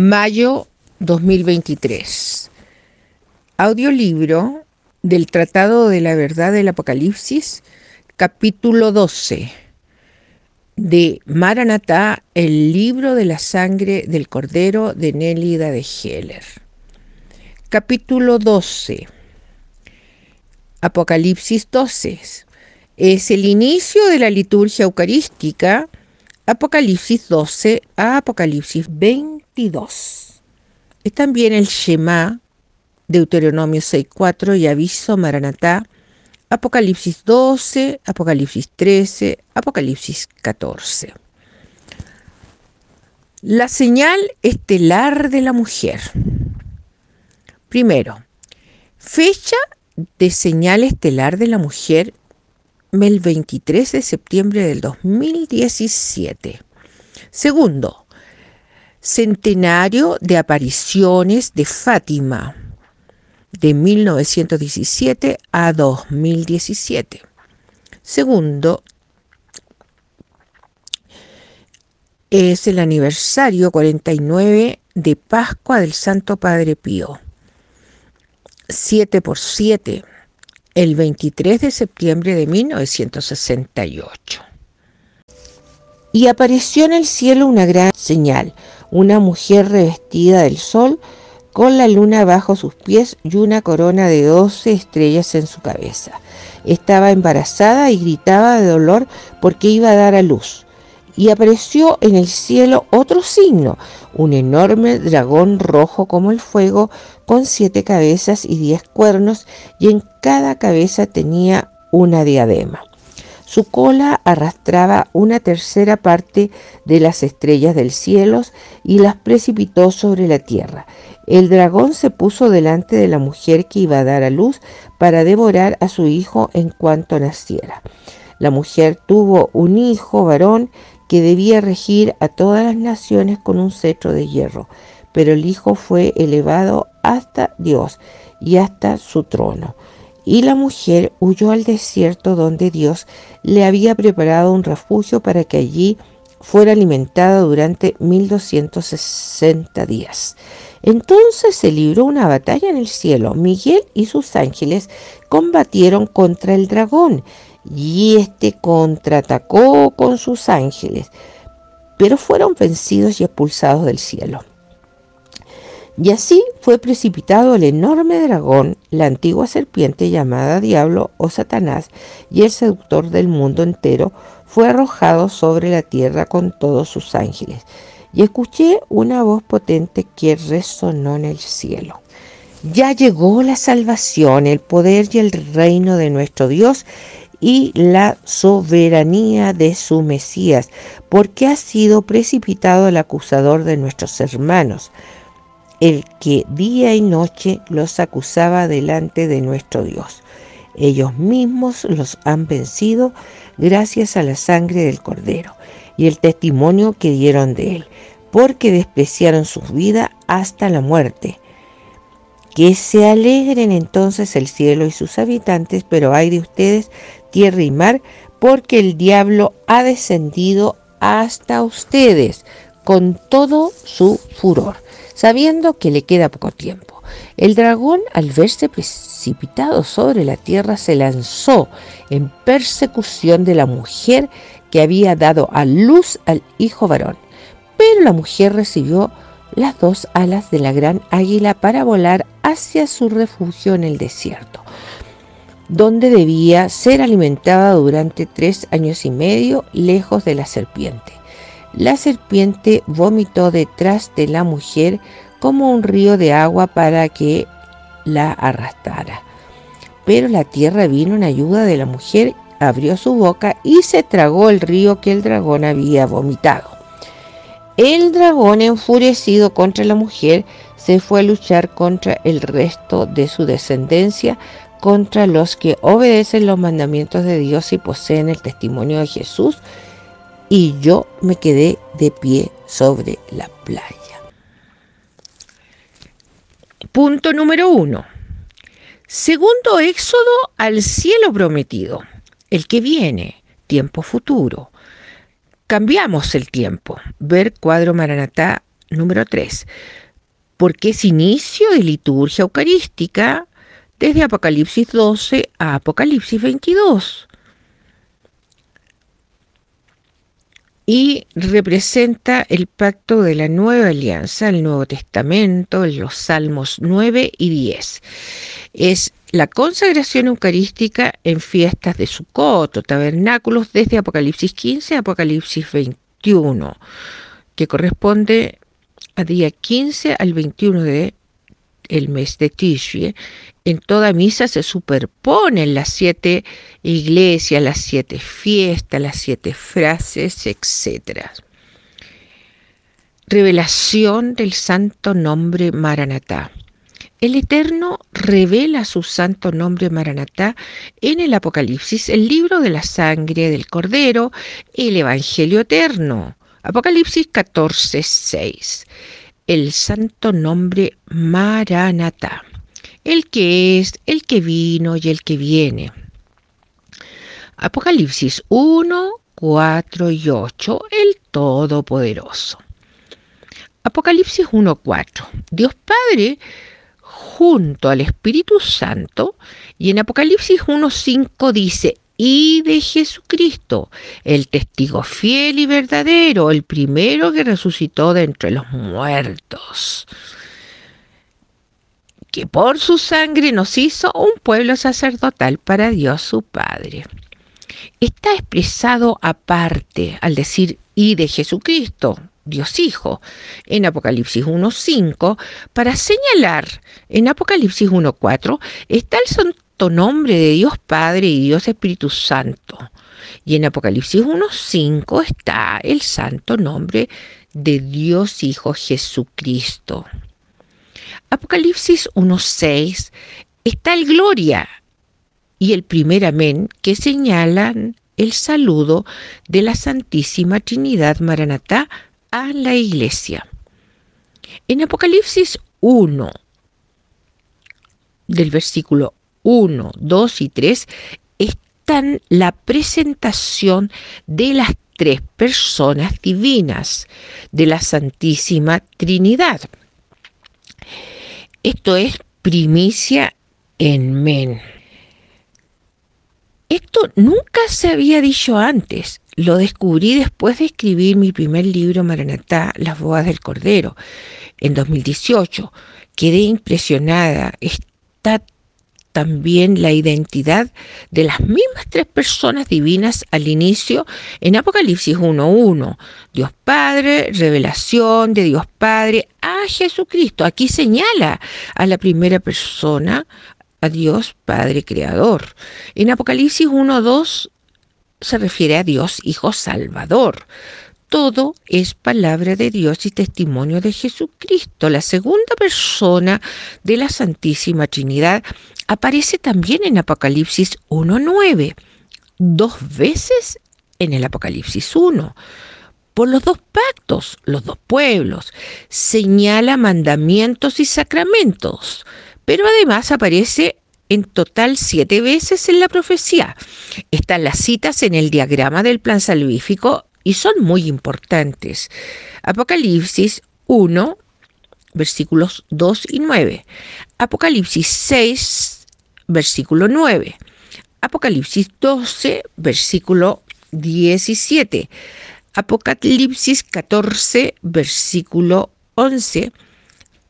mayo 2023. Audiolibro del Tratado de la Verdad del Apocalipsis, capítulo 12, de Maranatá, el libro de la sangre del Cordero de Nélida de Heller. Capítulo 12. Apocalipsis 12. Es el inicio de la liturgia eucarística, Apocalipsis 12 a Apocalipsis 20. 2 Es también el Shema, Deuteronomio 6.4 y Aviso Maranatá, Apocalipsis 12, Apocalipsis 13, Apocalipsis 14. La señal estelar de la mujer. Primero, fecha de señal estelar de la mujer el 23 de septiembre del 2017. Segundo, Centenario de Apariciones de Fátima de 1917 a 2017. Segundo, es el aniversario 49 de Pascua del Santo Padre Pío. 7 por 7, el 23 de septiembre de 1968. Y apareció en el cielo una gran señal una mujer revestida del sol, con la luna bajo sus pies y una corona de doce estrellas en su cabeza. Estaba embarazada y gritaba de dolor porque iba a dar a luz. Y apareció en el cielo otro signo, un enorme dragón rojo como el fuego, con siete cabezas y diez cuernos, y en cada cabeza tenía una diadema. Su cola arrastraba una tercera parte de las estrellas del cielo y las precipitó sobre la tierra. El dragón se puso delante de la mujer que iba a dar a luz para devorar a su hijo en cuanto naciera. La mujer tuvo un hijo varón que debía regir a todas las naciones con un cetro de hierro, pero el hijo fue elevado hasta Dios y hasta su trono y la mujer huyó al desierto donde Dios le había preparado un refugio para que allí fuera alimentada durante 1260 días. Entonces se libró una batalla en el cielo. Miguel y sus ángeles combatieron contra el dragón y este contraatacó con sus ángeles, pero fueron vencidos y expulsados del cielo. Y así fue precipitado el enorme dragón, la antigua serpiente llamada Diablo o Satanás, y el seductor del mundo entero fue arrojado sobre la tierra con todos sus ángeles. Y escuché una voz potente que resonó en el cielo. Ya llegó la salvación, el poder y el reino de nuestro Dios y la soberanía de su Mesías, porque ha sido precipitado el acusador de nuestros hermanos el que día y noche los acusaba delante de nuestro Dios. Ellos mismos los han vencido gracias a la sangre del Cordero y el testimonio que dieron de él, porque despreciaron su vida hasta la muerte. Que se alegren entonces el cielo y sus habitantes, pero hay de ustedes tierra y mar, porque el diablo ha descendido hasta ustedes con todo su furor sabiendo que le queda poco tiempo. El dragón, al verse precipitado sobre la tierra, se lanzó en persecución de la mujer que había dado a luz al hijo varón. Pero la mujer recibió las dos alas de la gran águila para volar hacia su refugio en el desierto, donde debía ser alimentada durante tres años y medio lejos de la serpiente la serpiente vomitó detrás de la mujer como un río de agua para que la arrastrara. Pero la tierra vino en ayuda de la mujer, abrió su boca y se tragó el río que el dragón había vomitado. El dragón, enfurecido contra la mujer, se fue a luchar contra el resto de su descendencia, contra los que obedecen los mandamientos de Dios y poseen el testimonio de Jesús y yo me quedé de pie sobre la playa. Punto número uno. Segundo éxodo al cielo prometido, el que viene, tiempo futuro. Cambiamos el tiempo. Ver cuadro Maranatá número 3. Porque es inicio de liturgia eucarística desde Apocalipsis 12 a Apocalipsis 22. y representa el pacto de la nueva alianza, el Nuevo Testamento, los Salmos 9 y 10. Es la consagración eucarística en fiestas de Sucot coto, tabernáculos desde Apocalipsis 15 a Apocalipsis 21, que corresponde a día 15 al 21 de el mes de Tishri en toda misa se superponen las siete iglesias, las siete fiestas, las siete frases, etc. Revelación del santo nombre Maranatá. El Eterno revela su santo nombre Maranatá en el Apocalipsis, el libro de la sangre del Cordero, el Evangelio Eterno. Apocalipsis 14, El santo nombre Maranatá el que es, el que vino y el que viene. Apocalipsis 1, 4 y 8, el Todopoderoso. Apocalipsis 1, 4. Dios Padre junto al Espíritu Santo y en Apocalipsis 1, 5 dice, y de Jesucristo, el testigo fiel y verdadero, el primero que resucitó de entre los muertos que por su sangre nos hizo un pueblo sacerdotal para Dios su Padre. Está expresado aparte al decir y de Jesucristo, Dios Hijo, en Apocalipsis 1.5, para señalar en Apocalipsis 1.4 está el santo nombre de Dios Padre y Dios Espíritu Santo. Y en Apocalipsis 1.5 está el santo nombre de Dios Hijo Jesucristo. Apocalipsis 1.6 está el gloria y el primer amén que señalan el saludo de la Santísima Trinidad Maranatá a la iglesia. En Apocalipsis 1, del versículo 1, 2 y 3, están la presentación de las tres personas divinas de la Santísima Trinidad. Esto es primicia en men. Esto nunca se había dicho antes. Lo descubrí después de escribir mi primer libro Maranatá, Las bodas del Cordero, en 2018. Quedé impresionada. Está también la identidad de las mismas tres personas divinas al inicio en Apocalipsis 1.1. Dios Padre, revelación de Dios Padre a Jesucristo. Aquí señala a la primera persona, a Dios Padre Creador. En Apocalipsis 1.2 se refiere a Dios Hijo Salvador todo es palabra de Dios y testimonio de Jesucristo. La segunda persona de la Santísima Trinidad aparece también en Apocalipsis 1.9, dos veces en el Apocalipsis 1 por los dos pactos, los dos pueblos, señala mandamientos y sacramentos, pero además aparece en total siete veces en la profecía. Están las citas en el diagrama del plan salvífico y son muy importantes. Apocalipsis 1, versículos 2 y 9. Apocalipsis 6, versículo 9. Apocalipsis 12, versículo 17. Apocalipsis 14, versículo 11.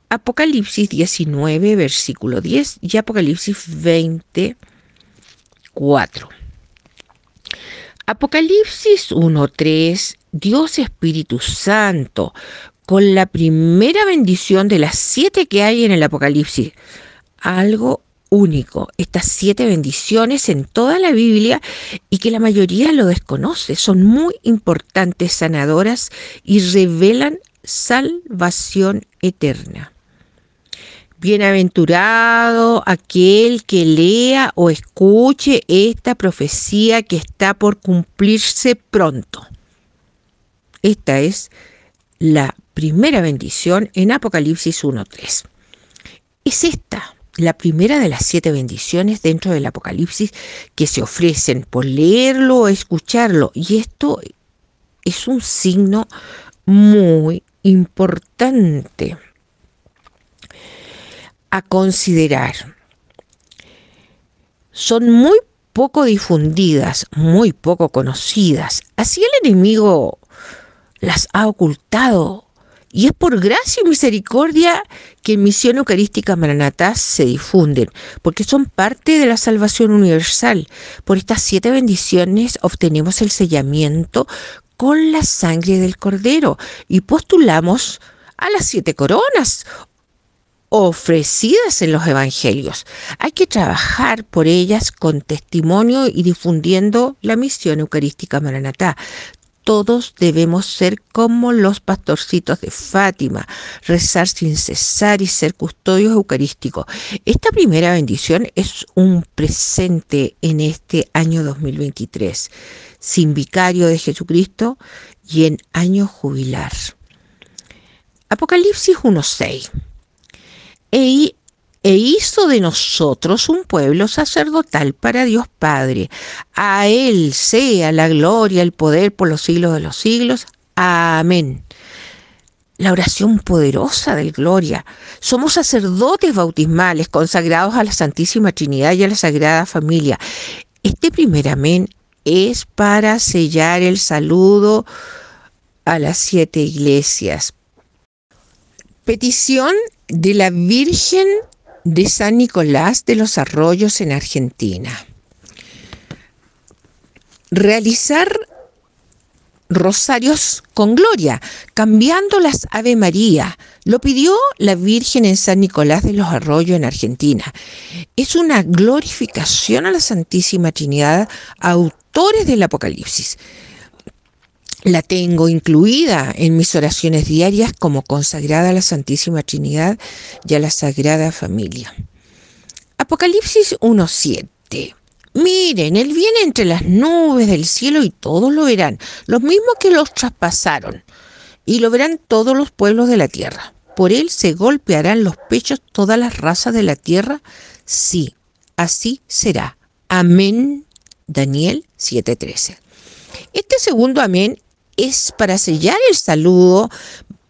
Apocalipsis 19, versículo 10 y Apocalipsis 24. Apocalipsis 1.3, Dios Espíritu Santo, con la primera bendición de las siete que hay en el Apocalipsis. Algo único, estas siete bendiciones en toda la Biblia y que la mayoría lo desconoce, son muy importantes, sanadoras y revelan salvación eterna. Bienaventurado aquel que lea o escuche esta profecía que está por cumplirse pronto. Esta es la primera bendición en Apocalipsis 1.3. Es esta la primera de las siete bendiciones dentro del Apocalipsis que se ofrecen por leerlo o escucharlo. Y esto es un signo muy importante a considerar. Son muy poco difundidas, muy poco conocidas. Así el enemigo las ha ocultado. Y es por gracia y misericordia que en Misión Eucarística Maranatá se difunden, porque son parte de la salvación universal. Por estas siete bendiciones obtenemos el sellamiento con la sangre del Cordero y postulamos a las siete coronas ofrecidas en los evangelios. Hay que trabajar por ellas con testimonio y difundiendo la misión eucarística Maranatá. Todos debemos ser como los pastorcitos de Fátima, rezar sin cesar y ser custodios eucarísticos. Esta primera bendición es un presente en este año 2023, sin vicario de Jesucristo y en año jubilar. Apocalipsis 1.6 e, e, hizo de nosotros un pueblo sacerdotal para Dios Padre. A Él sea la gloria, el poder por los siglos de los siglos. Amén la oración poderosa del Gloria. Somos sacerdotes bautismales consagrados a la Santísima Trinidad y a la Sagrada Familia. Este primer amén es para sellar el saludo a las siete iglesias. Petición de la Virgen de San Nicolás de los Arroyos en Argentina. Realizar rosarios con gloria, cambiando las Ave María. Lo pidió la Virgen en San Nicolás de los Arroyos en Argentina. Es una glorificación a la Santísima Trinidad, autores del Apocalipsis la tengo incluida en mis oraciones diarias como consagrada a la Santísima Trinidad y a la Sagrada Familia. Apocalipsis 1.7. Miren, Él viene entre las nubes del cielo y todos lo verán, los mismos que los traspasaron, y lo verán todos los pueblos de la tierra. Por Él se golpearán los pechos todas las razas de la tierra. Sí, así será. Amén. Daniel 7:13. Este segundo amén es para sellar el saludo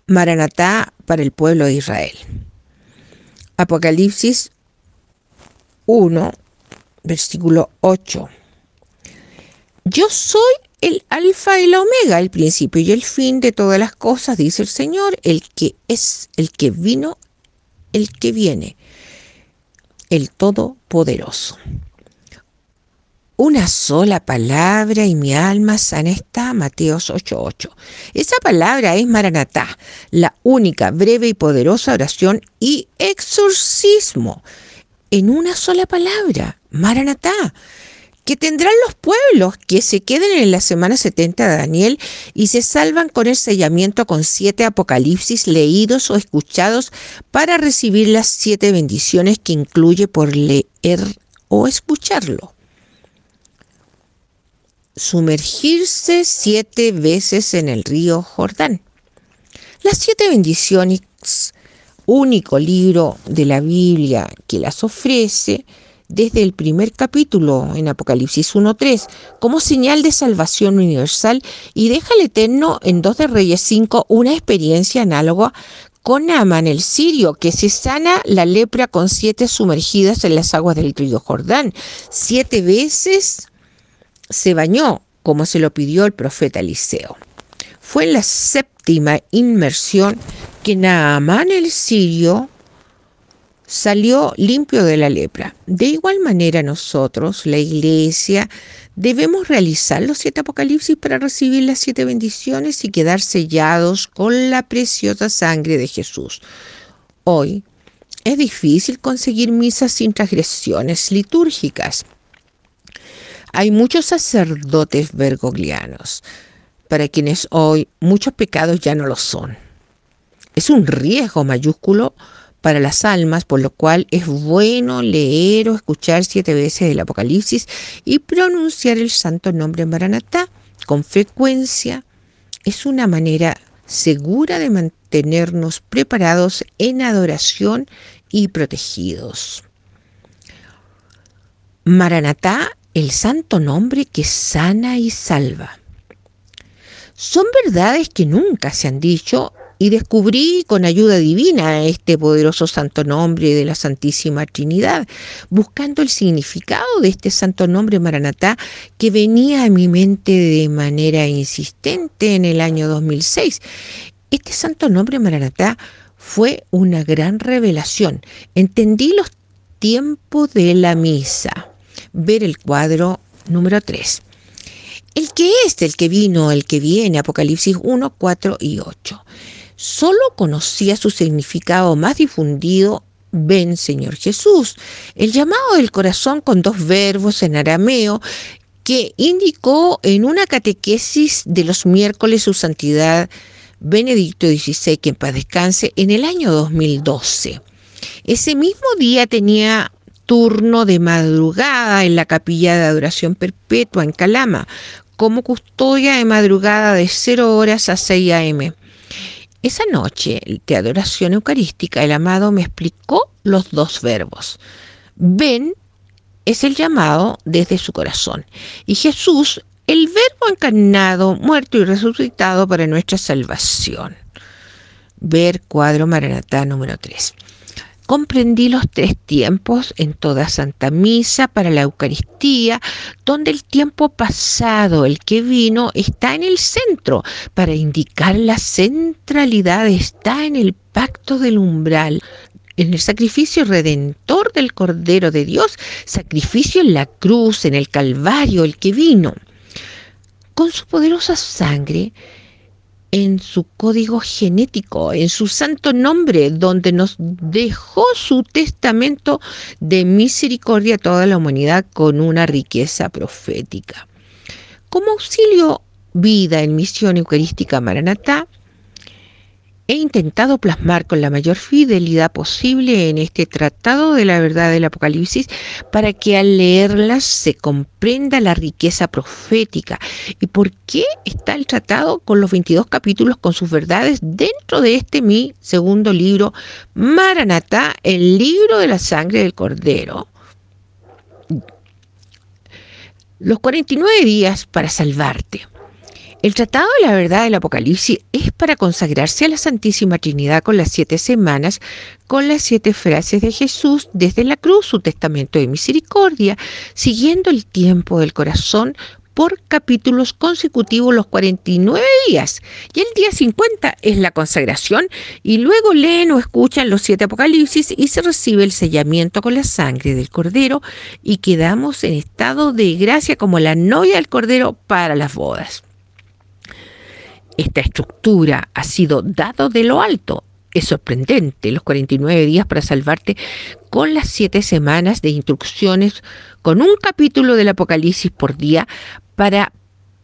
Maranatá para el pueblo de Israel. Apocalipsis 1, versículo 8. Yo soy el alfa y la omega, el principio y el fin de todas las cosas, dice el Señor, el que es, el que vino, el que viene, el todopoderoso. Una sola palabra y mi alma sana está, Mateos 8:8. Esa palabra es Maranatá, la única breve y poderosa oración y exorcismo. En una sola palabra, Maranatá, que tendrán los pueblos que se queden en la semana 70 de Daniel y se salvan con el sellamiento con siete apocalipsis leídos o escuchados para recibir las siete bendiciones que incluye por leer o escucharlo sumergirse siete veces en el río Jordán. Las siete bendiciones, único libro de la Biblia que las ofrece, desde el primer capítulo en Apocalipsis 1.3 como señal de salvación universal y deja al Eterno en 2 de Reyes 5 una experiencia análoga con Aman el sirio, que se sana la lepra con siete sumergidas en las aguas del río Jordán, siete veces se bañó, como se lo pidió el profeta Eliseo. Fue en la séptima inmersión que Naamán el sirio salió limpio de la lepra. De igual manera nosotros, la iglesia, debemos realizar los siete apocalipsis para recibir las siete bendiciones y quedar sellados con la preciosa sangre de Jesús. Hoy es difícil conseguir misas sin transgresiones litúrgicas. Hay muchos sacerdotes bergoglianos, para quienes hoy muchos pecados ya no lo son. Es un riesgo mayúsculo para las almas, por lo cual es bueno leer o escuchar siete veces el Apocalipsis y pronunciar el santo nombre Maranatá con frecuencia. Es una manera segura de mantenernos preparados en adoración y protegidos. Maranatá el santo nombre que sana y salva. Son verdades que nunca se han dicho y descubrí con ayuda divina este poderoso santo nombre de la Santísima Trinidad, buscando el significado de este santo nombre Maranatá que venía a mi mente de manera insistente en el año 2006. Este santo nombre Maranatá fue una gran revelación. Entendí los tiempos de la misa ver el cuadro número 3. El que es, el que vino, el que viene, Apocalipsis 1, 4 y 8. Solo conocía su significado más difundido, ven Señor Jesús, el llamado del corazón con dos verbos en arameo que indicó en una catequesis de los miércoles su santidad Benedicto XVI, que en paz descanse, en el año 2012. Ese mismo día tenía turno de madrugada en la capilla de adoración perpetua en Calama, como custodia de madrugada de 0 horas a 6 a.m. Esa noche de adoración eucarística, el amado me explicó los dos verbos. Ven es el llamado desde su corazón y Jesús el verbo encarnado, muerto y resucitado para nuestra salvación. Ver cuadro Maranatá número 3. Comprendí los tres tiempos en toda Santa Misa para la Eucaristía, donde el tiempo pasado, el que vino, está en el centro para indicar la centralidad, está en el pacto del umbral, en el sacrificio redentor del Cordero de Dios, sacrificio en la cruz, en el Calvario, el que vino. Con su poderosa sangre, en su código genético, en su santo nombre, donde nos dejó su testamento de misericordia a toda la humanidad con una riqueza profética. Como auxilio vida en misión eucarística Maranatá, he intentado plasmar con la mayor fidelidad posible en este Tratado de la Verdad del Apocalipsis para que al leerlas se comprenda la riqueza profética y por qué está el tratado con los 22 capítulos con sus verdades dentro de este mi segundo libro, Maranatá, el libro de la sangre del Cordero. Los 49 días para salvarte. El Tratado de la Verdad del Apocalipsis es para consagrarse a la Santísima Trinidad con las siete semanas, con las siete frases de Jesús desde la cruz, su testamento de misericordia, siguiendo el tiempo del corazón por capítulos consecutivos los 49 días. Y el día 50 es la consagración y luego leen o escuchan los siete apocalipsis y se recibe el sellamiento con la sangre del cordero y quedamos en estado de gracia como la novia del cordero para las bodas. Esta estructura ha sido dado de lo alto. Es sorprendente los 49 días para salvarte con las 7 semanas de instrucciones, con un capítulo del Apocalipsis por día para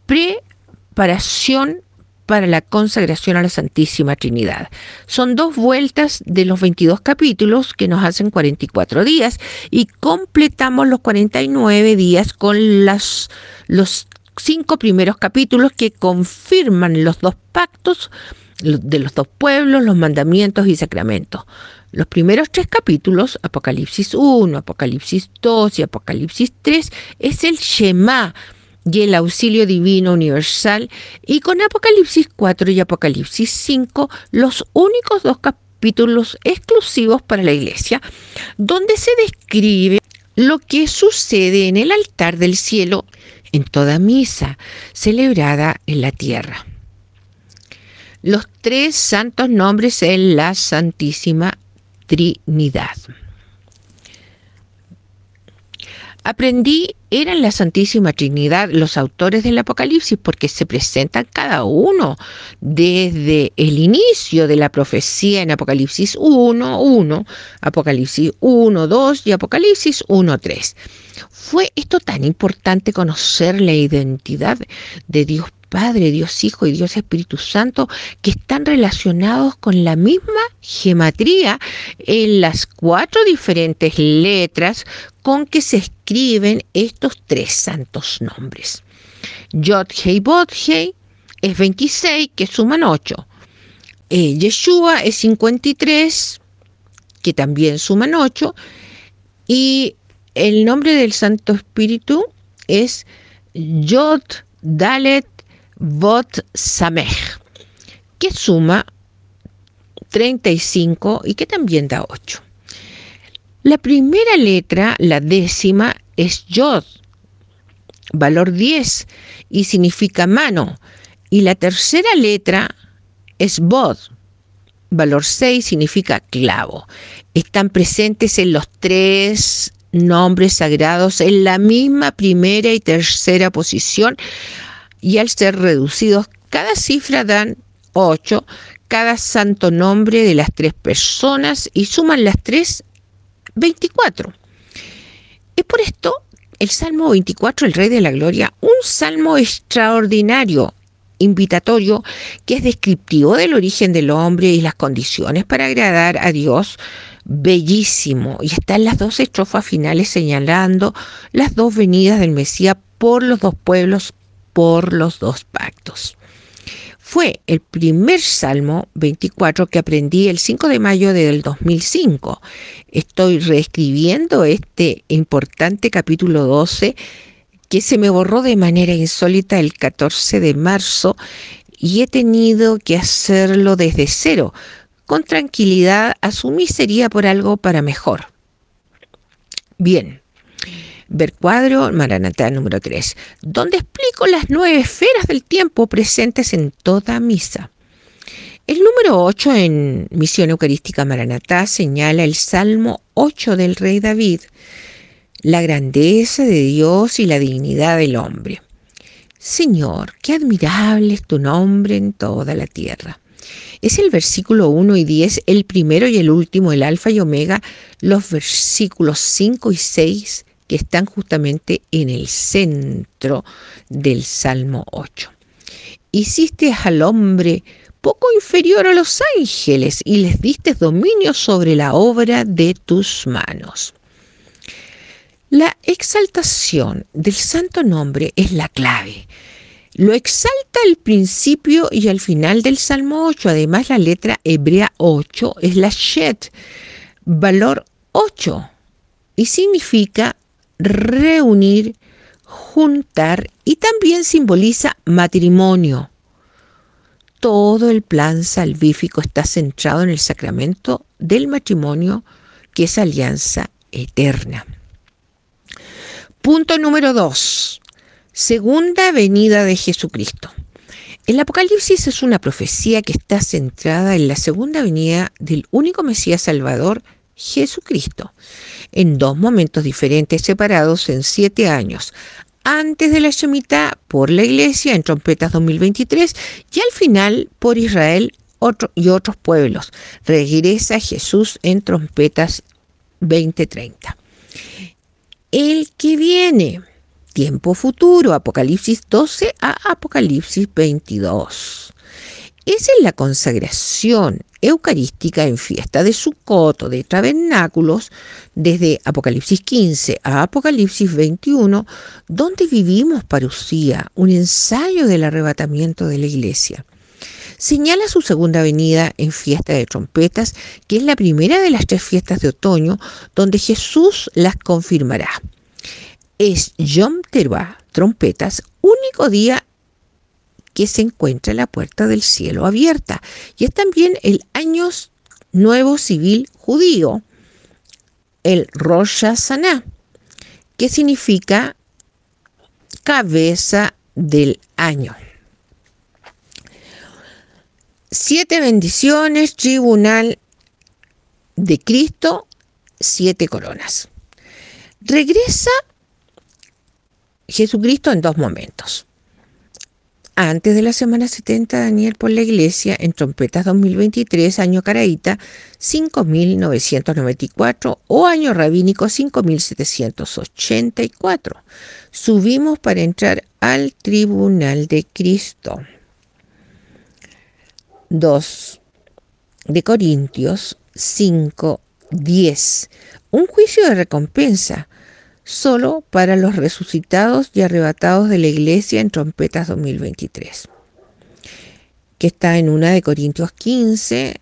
preparación para la consagración a la Santísima Trinidad. Son dos vueltas de los 22 capítulos que nos hacen 44 días y completamos los 49 días con las, los cinco primeros capítulos que confirman los dos pactos de los dos pueblos, los mandamientos y sacramentos. Los primeros tres capítulos, Apocalipsis 1, Apocalipsis 2 y Apocalipsis 3, es el Shema y el auxilio divino universal, y con Apocalipsis 4 y Apocalipsis 5, los únicos dos capítulos exclusivos para la iglesia, donde se describe lo que sucede en el altar del cielo en toda misa celebrada en la tierra. Los tres santos nombres en la Santísima Trinidad aprendí eran la Santísima Trinidad los autores del Apocalipsis, porque se presentan cada uno desde el inicio de la profecía en Apocalipsis 1, 1, Apocalipsis 1, 2 y Apocalipsis 1, 3. Fue esto tan importante conocer la identidad de Dios Padre, Dios Hijo y Dios Espíritu Santo, que están relacionados con la misma gematría en las cuatro diferentes letras con que se escriben estos tres santos nombres. Yodhei Bodhei es 26, que suman 8. Eh, Yeshua es 53, que también suman 8. Y el nombre del Santo Espíritu es Yod Dalet Bot Samech, que suma 35 y que también da 8. La primera letra, la décima, es Yod, valor 10, y significa mano. Y la tercera letra es Bod, valor 6, significa clavo. Están presentes en los tres nombres sagrados en la misma primera y tercera posición y al ser reducidos cada cifra dan 8 cada santo nombre de las tres personas y suman las tres 24. Es por esto el Salmo 24, el Rey de la Gloria, un salmo extraordinario, invitatorio, que es descriptivo del origen del hombre y las condiciones para agradar a Dios, bellísimo. Y están las dos estrofas finales señalando las dos venidas del Mesías por los dos pueblos, por los dos pactos. Fue el primer Salmo 24 que aprendí el 5 de mayo del 2005. Estoy reescribiendo este importante capítulo 12 que se me borró de manera insólita el 14 de marzo y he tenido que hacerlo desde cero. Con tranquilidad asumí sería por algo para mejor. Bien, ver cuadro Maranatá número 3, donde explico las nueve esferas del tiempo presentes en toda misa. El número 8 en Misión Eucarística Maranatá señala el Salmo 8 del Rey David, la grandeza de Dios y la dignidad del hombre. Señor, qué admirable es tu nombre en toda la tierra. Es el versículo 1 y 10, el primero y el último, el alfa y omega, los versículos 5 y 6 que están justamente en el centro del Salmo 8. Hiciste al hombre poco inferior a los ángeles y les diste dominio sobre la obra de tus manos. La exaltación del santo nombre es la clave. Lo exalta al principio y al final del Salmo 8. Además, la letra hebrea 8 es la Shet, valor 8, y significa reunir, juntar y también simboliza matrimonio. Todo el plan salvífico está centrado en el sacramento del matrimonio, que es alianza eterna. Punto número 2. Segunda venida de Jesucristo. El Apocalipsis es una profecía que está centrada en la segunda venida del único Mesías Salvador, Jesucristo en dos momentos diferentes separados en siete años, antes de la Shemitah por la Iglesia en Trompetas 2023 y al final por Israel y otros pueblos. Regresa Jesús en Trompetas 2030. El que viene, tiempo futuro, Apocalipsis 12 a Apocalipsis 22 es en la consagración eucarística en fiesta de coto de tabernáculos, desde Apocalipsis 15 a Apocalipsis 21, donde vivimos parucía, un ensayo del arrebatamiento de la iglesia. Señala su segunda venida en fiesta de trompetas, que es la primera de las tres fiestas de otoño, donde Jesús las confirmará. Es Yom Teruah, trompetas, único día que se encuentra la puerta del cielo abierta. Y es también el año nuevo civil judío, el Rosh Hashanah, que significa cabeza del año. Siete bendiciones, tribunal de Cristo, siete coronas. Regresa Jesucristo en dos momentos antes de la semana 70 Daniel por la Iglesia en Trompetas 2023, año Caraíta 5.994 o año rabínico 5.784. Subimos para entrar al Tribunal de Cristo. 2 de Corintios 5.10. Un juicio de recompensa solo para los resucitados y arrebatados de la iglesia en trompetas 2023, que está en una de Corintios 15,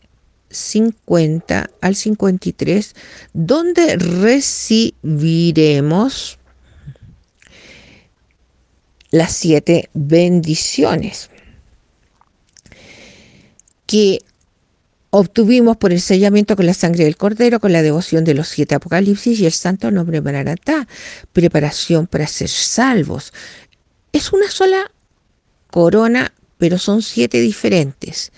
50 al 53, donde recibiremos las siete bendiciones que obtuvimos por el sellamiento con la sangre del cordero, con la devoción de los siete apocalipsis y el santo nombre Maranatá, preparación para ser salvos. Es una sola corona, pero son siete diferentes.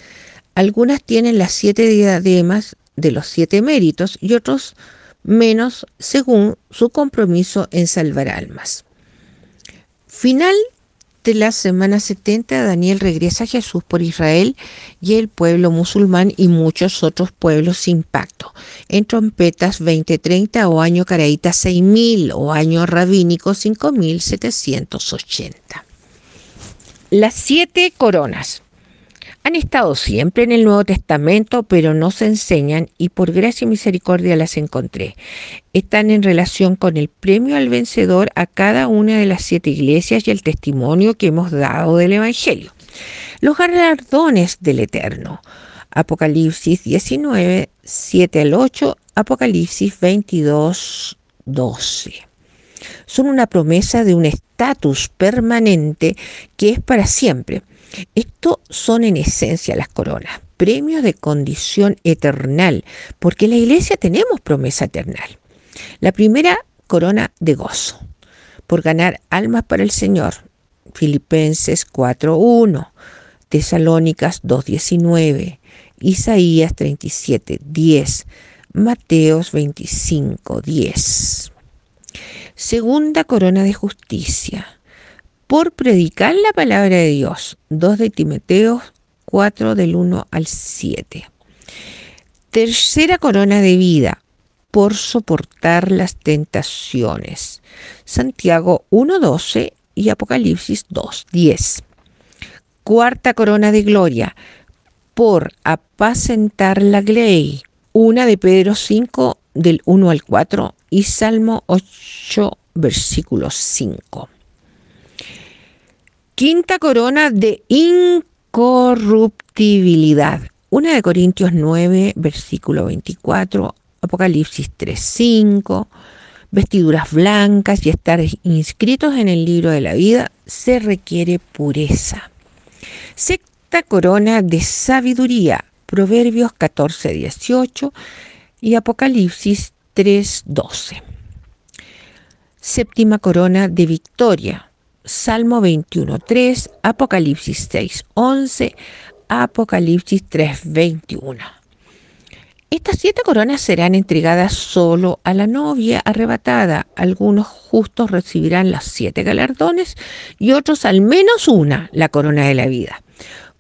Algunas tienen las siete diademas de los siete méritos y otros menos según su compromiso en salvar almas. Final la semana 70, Daniel regresa a Jesús por Israel y el pueblo musulmán y muchos otros pueblos sin pacto. En trompetas 2030 o año caraíta 6000 o año rabínico 5780. Las siete coronas han estado siempre en el Nuevo Testamento, pero no se enseñan y por gracia y misericordia las encontré. Están en relación con el premio al vencedor a cada una de las siete iglesias y el testimonio que hemos dado del Evangelio. Los galardones del Eterno. Apocalipsis 19, 7 al 8, Apocalipsis 22, 12. Son una promesa de un estatus permanente que es para siempre esto son en esencia las coronas, premios de condición eternal, porque en la iglesia tenemos promesa eternal. La primera corona de gozo, por ganar almas para el Señor. Filipenses 4.1, Tesalónicas 2.19, Isaías 37.10, Mateos 25.10. Segunda corona de justicia por predicar la palabra de Dios. 2 de Timoteo 4 del 1 al 7. Tercera corona de vida, por soportar las tentaciones. Santiago 1.12 y Apocalipsis 2.10. Cuarta corona de gloria, por apacentar la ley. 1 de Pedro 5 del 1 al 4 y Salmo 8 versículo 5 quinta corona de incorruptibilidad. Una de Corintios 9, versículo 24, Apocalipsis 3, 5, vestiduras blancas y estar inscritos en el libro de la vida, se requiere pureza. Sexta corona de sabiduría, Proverbios 14, 18 y Apocalipsis 3, 12. Séptima corona de victoria, Salmo 21.3, Apocalipsis 6.11, Apocalipsis 3.21. Estas siete coronas serán entregadas solo a la novia arrebatada. Algunos justos recibirán las siete galardones y otros al menos una, la corona de la vida.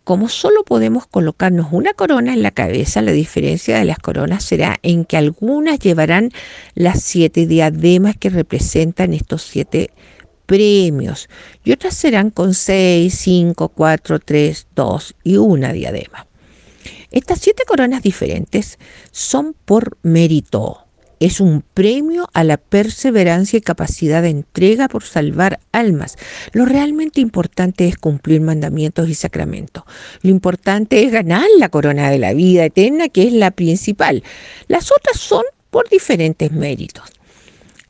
Como solo podemos colocarnos una corona en la cabeza, la diferencia de las coronas será en que algunas llevarán las siete diademas que representan estos siete premios y otras serán con 6, 5, 4, 3, 2 y una diadema. Estas siete coronas diferentes son por mérito. Es un premio a la perseverancia y capacidad de entrega por salvar almas. Lo realmente importante es cumplir mandamientos y sacramentos. Lo importante es ganar la corona de la vida eterna, que es la principal. Las otras son por diferentes méritos.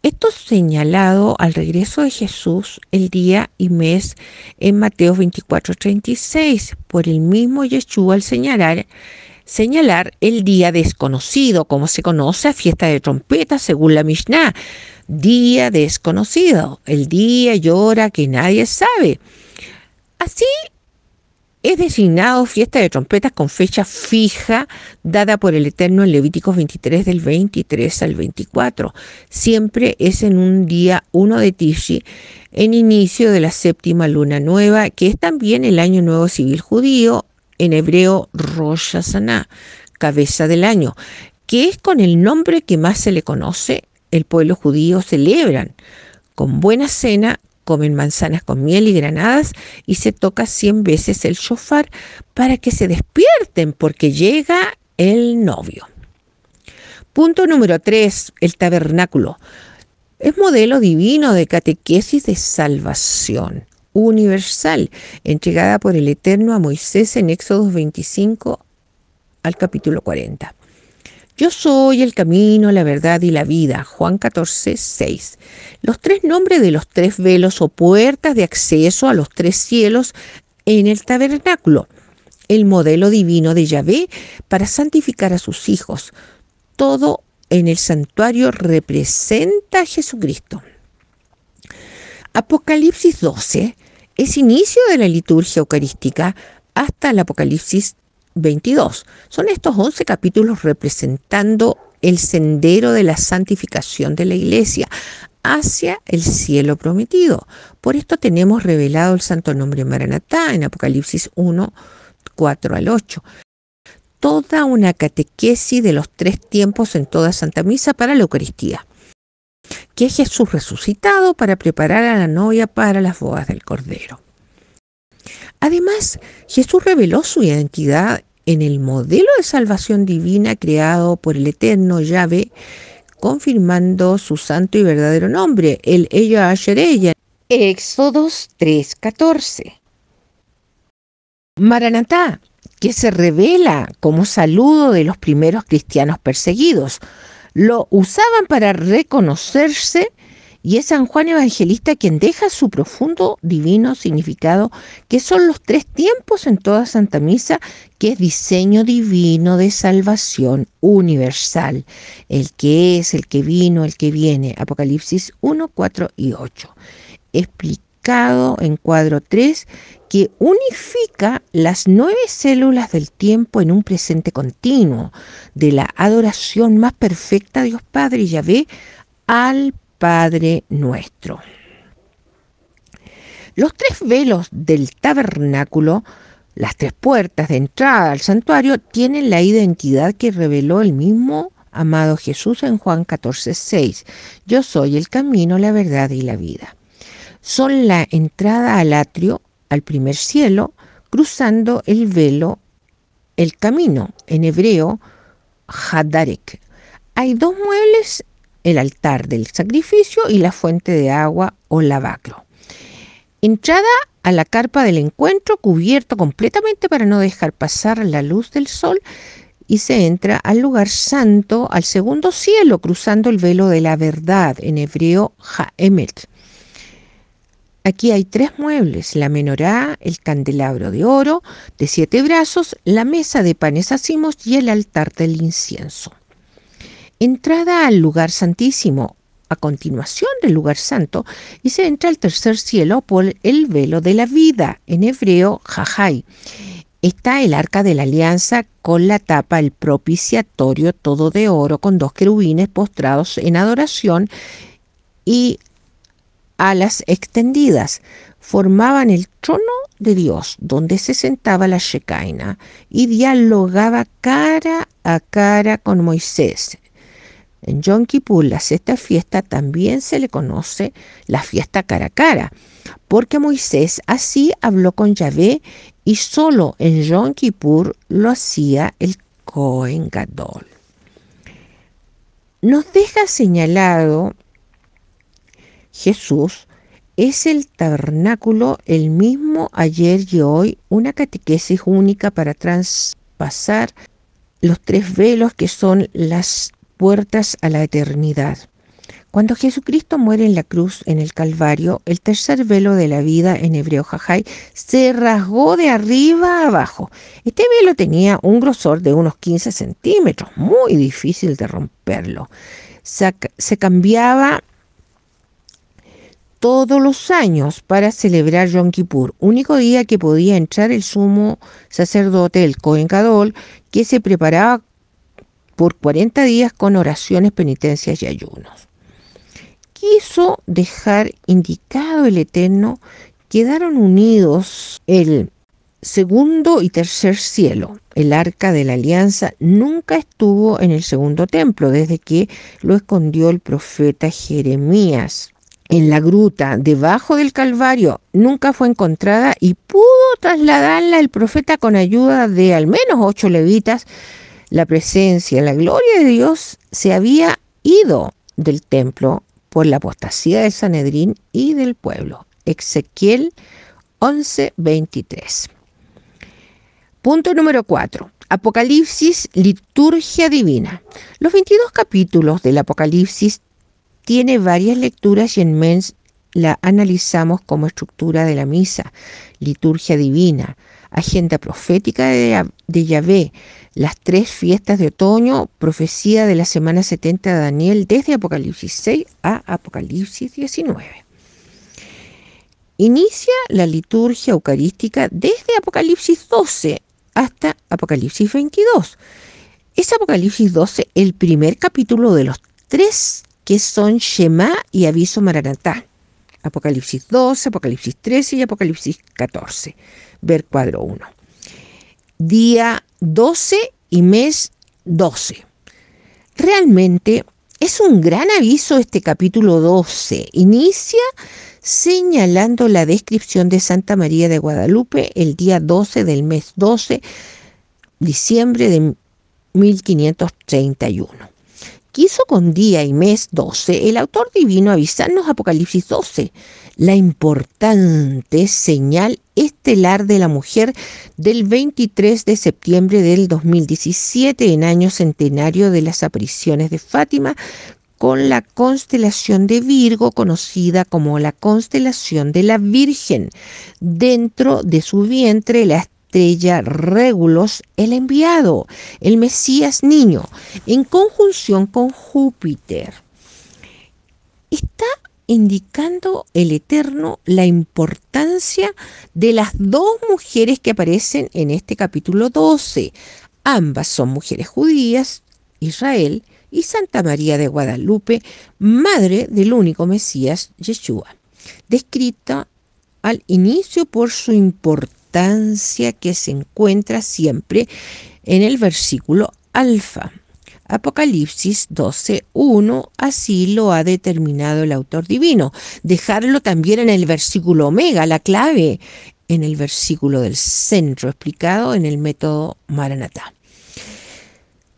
Esto señalado al regreso de Jesús el día y mes en Mateo 24:36 por el mismo Yeshua al señalar señalar el día desconocido, como se conoce a fiesta de trompetas según la Mishnah, día desconocido, el día y hora que nadie sabe. Así es designado fiesta de trompetas con fecha fija dada por el Eterno en Levíticos 23 del 23 al 24. Siempre es en un día 1 de Tishi, en inicio de la séptima luna nueva, que es también el año nuevo civil judío, en hebreo Rosh Hashanah, cabeza del año, que es con el nombre que más se le conoce, el pueblo judío celebran con buena cena, comen manzanas con miel y granadas y se toca 100 veces el shofar para que se despierten porque llega el novio. Punto número 3, el tabernáculo. Es modelo divino de catequesis de salvación universal, entregada por el Eterno a Moisés en Éxodo 25 al capítulo 40. Yo soy el camino, la verdad y la vida. Juan 14, 6. Los tres nombres de los tres velos o puertas de acceso a los tres cielos en el tabernáculo. El modelo divino de Yahvé para santificar a sus hijos. Todo en el santuario representa a Jesucristo. Apocalipsis 12 es inicio de la liturgia eucarística hasta el Apocalipsis 22. Son estos 11 capítulos representando el sendero de la santificación de la iglesia hacia el cielo prometido. Por esto tenemos revelado el santo nombre Maranatá en Apocalipsis 1, 4 al 8. Toda una catequesis de los tres tiempos en toda Santa Misa para la Eucaristía, que es Jesús resucitado para preparar a la novia para las bodas del Cordero. Además, Jesús reveló su identidad en el modelo de salvación divina creado por el eterno Llave, confirmando su santo y verdadero nombre, el ella ayer Éxodos 3:14. Maranatá, que se revela como saludo de los primeros cristianos perseguidos. Lo usaban para reconocerse y es San Juan Evangelista quien deja su profundo divino significado, que son los tres tiempos en toda Santa Misa, que es diseño divino de salvación universal, el que es, el que vino, el que viene, Apocalipsis 1, 4 y 8. Explicado en cuadro 3 que unifica las nueve células del tiempo en un presente continuo, de la adoración más perfecta a Dios Padre y Yahvé al Padre nuestro. Los tres velos del tabernáculo, las tres puertas de entrada al santuario, tienen la identidad que reveló el mismo amado Jesús en Juan 14, 6. Yo soy el camino, la verdad y la vida. Son la entrada al atrio, al primer cielo, cruzando el velo, el camino, en hebreo, Hadarek. Hay dos muebles el altar del sacrificio y la fuente de agua o lavacro. Entrada a la carpa del encuentro cubierto completamente para no dejar pasar la luz del sol y se entra al lugar santo, al segundo cielo, cruzando el velo de la verdad, en hebreo Haemet. Aquí hay tres muebles, la menorá, el candelabro de oro de siete brazos, la mesa de panes y el altar del incienso. Entrada al lugar santísimo. A continuación del lugar santo, y se entra al tercer cielo por el velo de la vida, en hebreo, jajai está el arca de la alianza con la tapa, el propiciatorio, todo de oro, con dos querubines postrados en adoración y alas extendidas. Formaban el trono de Dios, donde se sentaba la shecaina y dialogaba cara a cara con Moisés, en Yom Kippur, la sexta fiesta, también se le conoce la fiesta cara a cara, porque Moisés así habló con Yahvé y solo en Yom Kippur lo hacía el Cohen Gadol. Nos deja señalado Jesús es el tabernáculo el mismo ayer y hoy, una catequesis única para traspasar los tres velos que son las puertas a la eternidad. Cuando Jesucristo muere en la cruz, en el Calvario, el tercer velo de la vida en hebreo jajai se rasgó de arriba a abajo. Este velo tenía un grosor de unos 15 centímetros, muy difícil de romperlo. Se, cambiaba todos los años para celebrar Yom Kippur, único día que podía entrar el sumo sacerdote, el Cohen Kadol, que se preparaba por 40 días con oraciones, penitencias y ayunos. Quiso dejar indicado el Eterno, quedaron unidos el segundo y tercer cielo. El arca de la alianza nunca estuvo en el segundo templo desde que lo escondió el profeta Jeremías. En la gruta debajo del Calvario nunca fue encontrada y pudo trasladarla el profeta con ayuda de al menos ocho levitas la presencia, la gloria de Dios se había ido del templo por la apostasía de Sanedrín y del pueblo. Ezequiel 11:23. Punto número 4. Apocalipsis, liturgia divina. Los 22 capítulos del Apocalipsis tiene varias lecturas y en Mens la analizamos como estructura de la misa, liturgia divina, agenda profética de, de Yahvé, las tres fiestas de otoño, profecía de la semana 70 de Daniel desde Apocalipsis 6 a Apocalipsis 19. Inicia la liturgia eucarística desde Apocalipsis 12 hasta Apocalipsis 22. Es Apocalipsis 12 el primer capítulo de los tres que son Shema y Aviso Maranatá. Apocalipsis 12, Apocalipsis 13 y Apocalipsis 14, ver cuadro 1. Día 12 y mes 12. Realmente es un gran aviso este capítulo 12. Inicia señalando la descripción de Santa María de Guadalupe el día 12 del mes 12, diciembre de 1531. Quiso con día y mes 12 el autor divino avisarnos Apocalipsis 12 la importante señal estelar de la mujer del 23 de septiembre del 2017 en año centenario de las apariciones de Fátima con la constelación de Virgo, conocida como la constelación de la Virgen. Dentro de su vientre, la estrella Régulos el enviado, el Mesías niño, en conjunción con Júpiter. Está indicando el Eterno la importancia de las dos mujeres que aparecen en este capítulo 12. Ambas son mujeres judías, Israel y Santa María de Guadalupe, madre del único Mesías, Yeshua, descrita al inicio por su importancia que se encuentra siempre en el versículo alfa. Apocalipsis 1 así lo ha determinado el autor divino. Dejarlo también en el versículo omega, la clave, en el versículo del centro, explicado en el método Maranatá.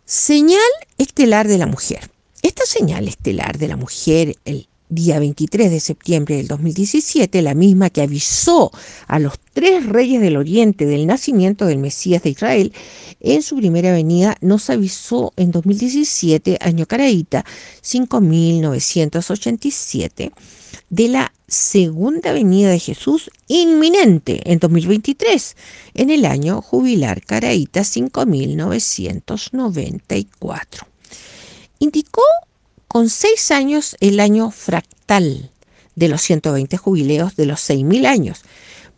Señal estelar de la mujer. Esta señal estelar de la mujer, el día 23 de septiembre del 2017, la misma que avisó a los tres reyes del Oriente del nacimiento del Mesías de Israel, en su primera venida nos avisó en 2017, año caraíta, 5987, de la segunda venida de Jesús inminente en 2023, en el año jubilar caraíta 5994. Indicó con seis años el año fractal de los 120 jubileos de los 6.000 años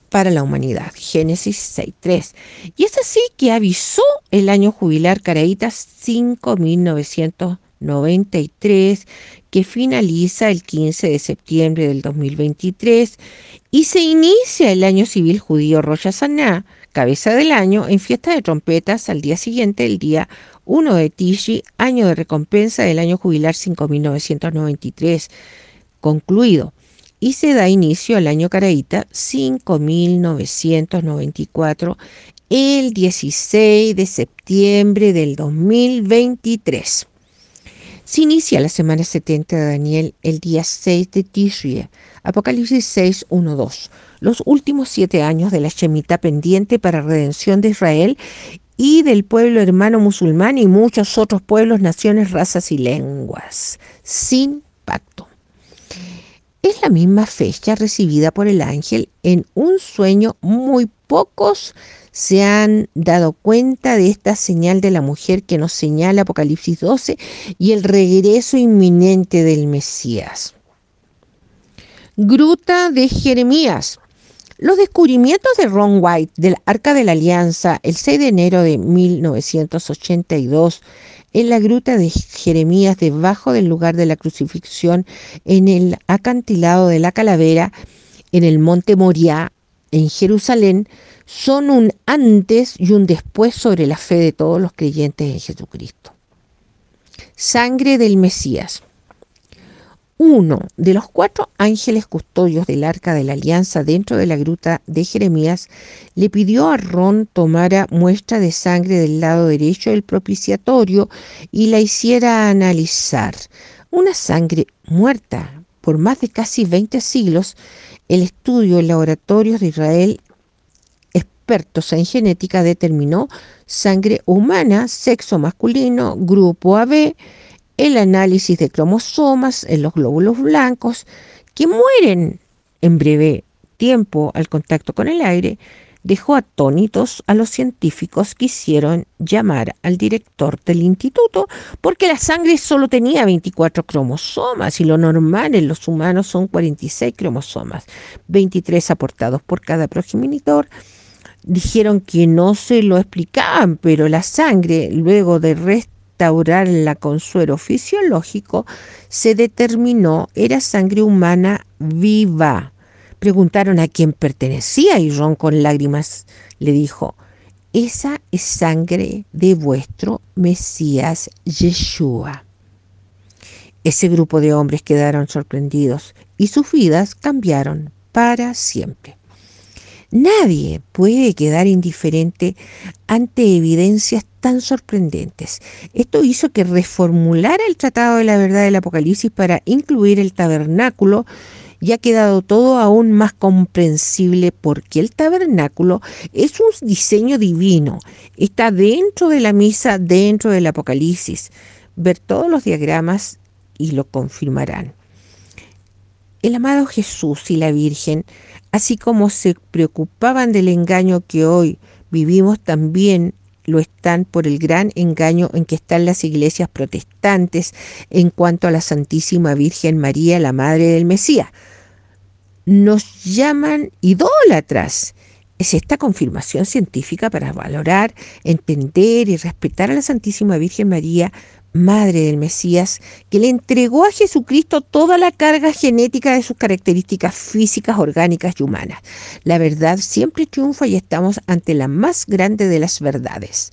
para la humanidad, Génesis 6.3. Y es así que avisó el año jubilar Caraíta 5.993, que finaliza el 15 de septiembre del 2023, y se inicia el año civil judío Rosh Hashanah, cabeza del año, en fiesta de trompetas al día siguiente, el día 1 de Tishri, año de recompensa del año jubilar 5.993, concluido, y se da inicio al año Caraíta 5.994 el 16 de septiembre del 2023. Se inicia la semana 70 de Daniel el día 6 de Tishri, Apocalipsis 6.1.2, Los últimos siete años de la Shemitah pendiente para redención de Israel y del pueblo hermano musulmán y muchos otros pueblos, naciones, razas y lenguas, sin pacto. Es la misma fecha recibida por el ángel en un sueño muy pocos se han dado cuenta de esta señal de la mujer que nos señala Apocalipsis 12 y el regreso inminente del Mesías. Gruta de Jeremías. Los descubrimientos de Ron White del Arca de la Alianza el 6 de enero de 1982 en la gruta de Jeremías debajo del lugar de la crucifixión en el acantilado de la Calavera en el monte Moriah en Jerusalén son un antes y un después sobre la fe de todos los creyentes en Jesucristo. Sangre del Mesías uno de los cuatro ángeles custodios del arca de la alianza dentro de la gruta de Jeremías le pidió a Ron tomara muestra de sangre del lado derecho del propiciatorio y la hiciera analizar. Una sangre muerta por más de casi 20 siglos, el estudio en laboratorios de Israel expertos en genética determinó sangre humana, sexo masculino, grupo AB, el análisis de cromosomas en los glóbulos blancos que mueren en breve tiempo al contacto con el aire, dejó atónitos a los científicos que hicieron llamar al director del instituto porque la sangre solo tenía 24 cromosomas y lo normal en los humanos son 46 cromosomas, 23 aportados por cada progenitor. Dijeron que no se lo explicaban, pero la sangre, luego de restaurar con suero fisiológico, se determinó era sangre humana viva. Preguntaron a quién pertenecía y Ron con lágrimas le dijo, esa es sangre de vuestro Mesías Yeshua. Ese grupo de hombres quedaron sorprendidos y sus vidas cambiaron para siempre. Nadie puede quedar indiferente ante evidencias tan sorprendentes. Esto hizo que reformulara el Tratado de la Verdad del Apocalipsis para incluir el tabernáculo y ha quedado todo aún más comprensible porque el tabernáculo es un diseño divino, está dentro de la misa, dentro del Apocalipsis. Ver todos los diagramas y lo confirmarán. El amado Jesús y la Virgen así como se preocupaban del engaño que hoy vivimos, también lo están por el gran engaño en que están las iglesias protestantes en cuanto a la Santísima Virgen María, la Madre del Mesías. Nos llaman idólatras. Es esta confirmación científica para valorar, entender y respetar a la Santísima Virgen María madre del Mesías, que le entregó a Jesucristo toda la carga genética de sus características físicas, orgánicas y humanas. La verdad siempre triunfa y estamos ante la más grande de las verdades.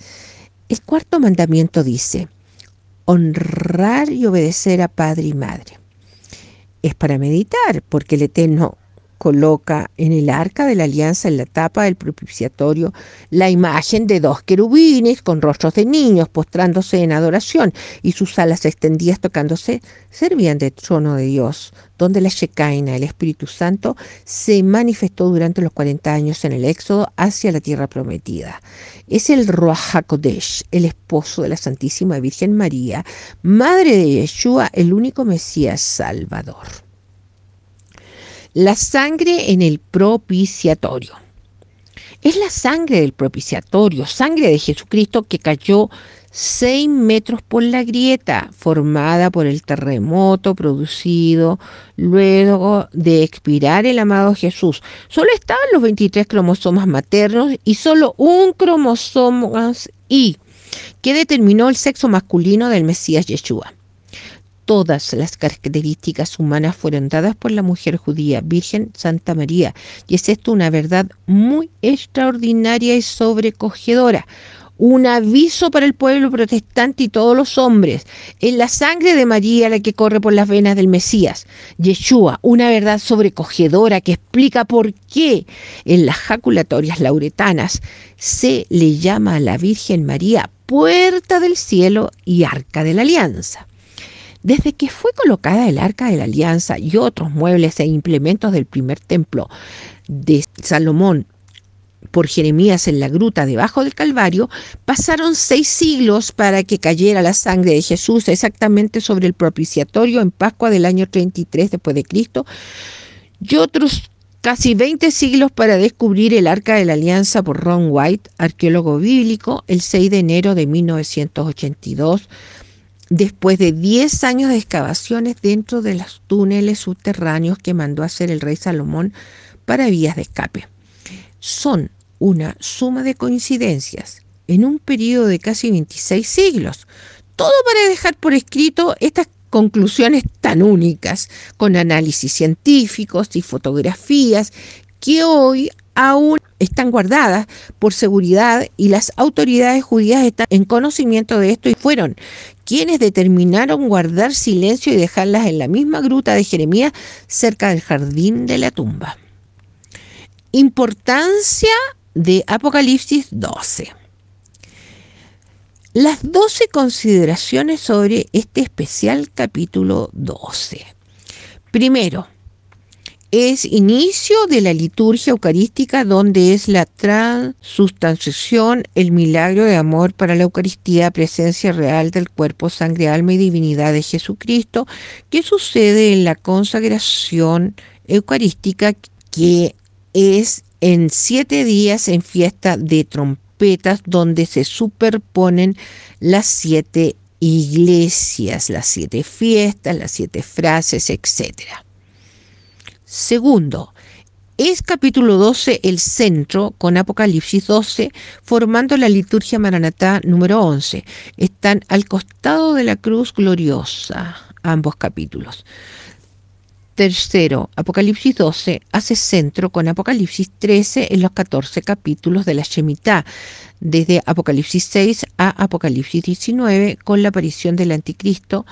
El cuarto mandamiento dice, honrar y obedecer a padre y madre. Es para meditar, porque el Eterno coloca en el arca de la alianza, en la tapa del propiciatorio, la imagen de dos querubines con rostros de niños postrándose en adoración y sus alas extendidas tocándose, servían de trono de Dios, donde la Shekaina, el Espíritu Santo, se manifestó durante los 40 años en el Éxodo hacia la tierra prometida. Es el Ruach el esposo de la Santísima Virgen María, madre de Yeshua, el único Mesías Salvador. La sangre en el propiciatorio. Es la sangre del propiciatorio, sangre de Jesucristo que cayó seis metros por la grieta formada por el terremoto producido luego de expirar el amado Jesús. Solo estaban los 23 cromosomas maternos y solo un cromosoma Y que determinó el sexo masculino del Mesías Yeshua todas las características humanas fueron dadas por la mujer judía, Virgen Santa María, y es esto una verdad muy extraordinaria y sobrecogedora. Un aviso para el pueblo protestante y todos los hombres. En la sangre de María la que corre por las venas del Mesías. Yeshua, una verdad sobrecogedora que explica por qué en las jaculatorias lauretanas se le llama a la Virgen María puerta del cielo y arca de la alianza. Desde que fue colocada el arca de la alianza y otros muebles e implementos del primer templo de Salomón por Jeremías en la gruta debajo del Calvario, pasaron seis siglos para que cayera la sangre de Jesús exactamente sobre el propiciatorio en Pascua del año 33 después de Cristo y otros casi 20 siglos para descubrir el Arca de la Alianza por Ron White, arqueólogo bíblico, el 6 de enero de 1982 después de 10 años de excavaciones dentro de los túneles subterráneos que mandó hacer el rey Salomón para vías de escape. Son una suma de coincidencias en un periodo de casi 26 siglos. Todo para dejar por escrito estas conclusiones tan únicas, con análisis científicos y fotografías que hoy aún están guardadas por seguridad y las autoridades judías están en conocimiento de esto y fueron quienes determinaron guardar silencio y dejarlas en la misma gruta de Jeremías cerca del jardín de la tumba. Importancia de Apocalipsis 12. Las 12 consideraciones sobre este especial capítulo 12. Primero, es inicio de la liturgia eucarística donde es la transustanciación, el milagro de amor para la Eucaristía, presencia real del cuerpo, sangre, alma y divinidad de Jesucristo, que sucede en la consagración eucarística que es en siete días en fiesta de trompetas donde se superponen las siete iglesias, las siete fiestas, las siete frases, etcétera. Segundo, es capítulo 12 el centro con Apocalipsis 12, formando la liturgia Maranatá número 11. Están al costado de la cruz gloriosa, ambos capítulos. Tercero, Apocalipsis 12 hace centro con Apocalipsis 13 en los 14 capítulos de la Shemitá, desde Apocalipsis 6 a Apocalipsis 19 con la aparición del anticristo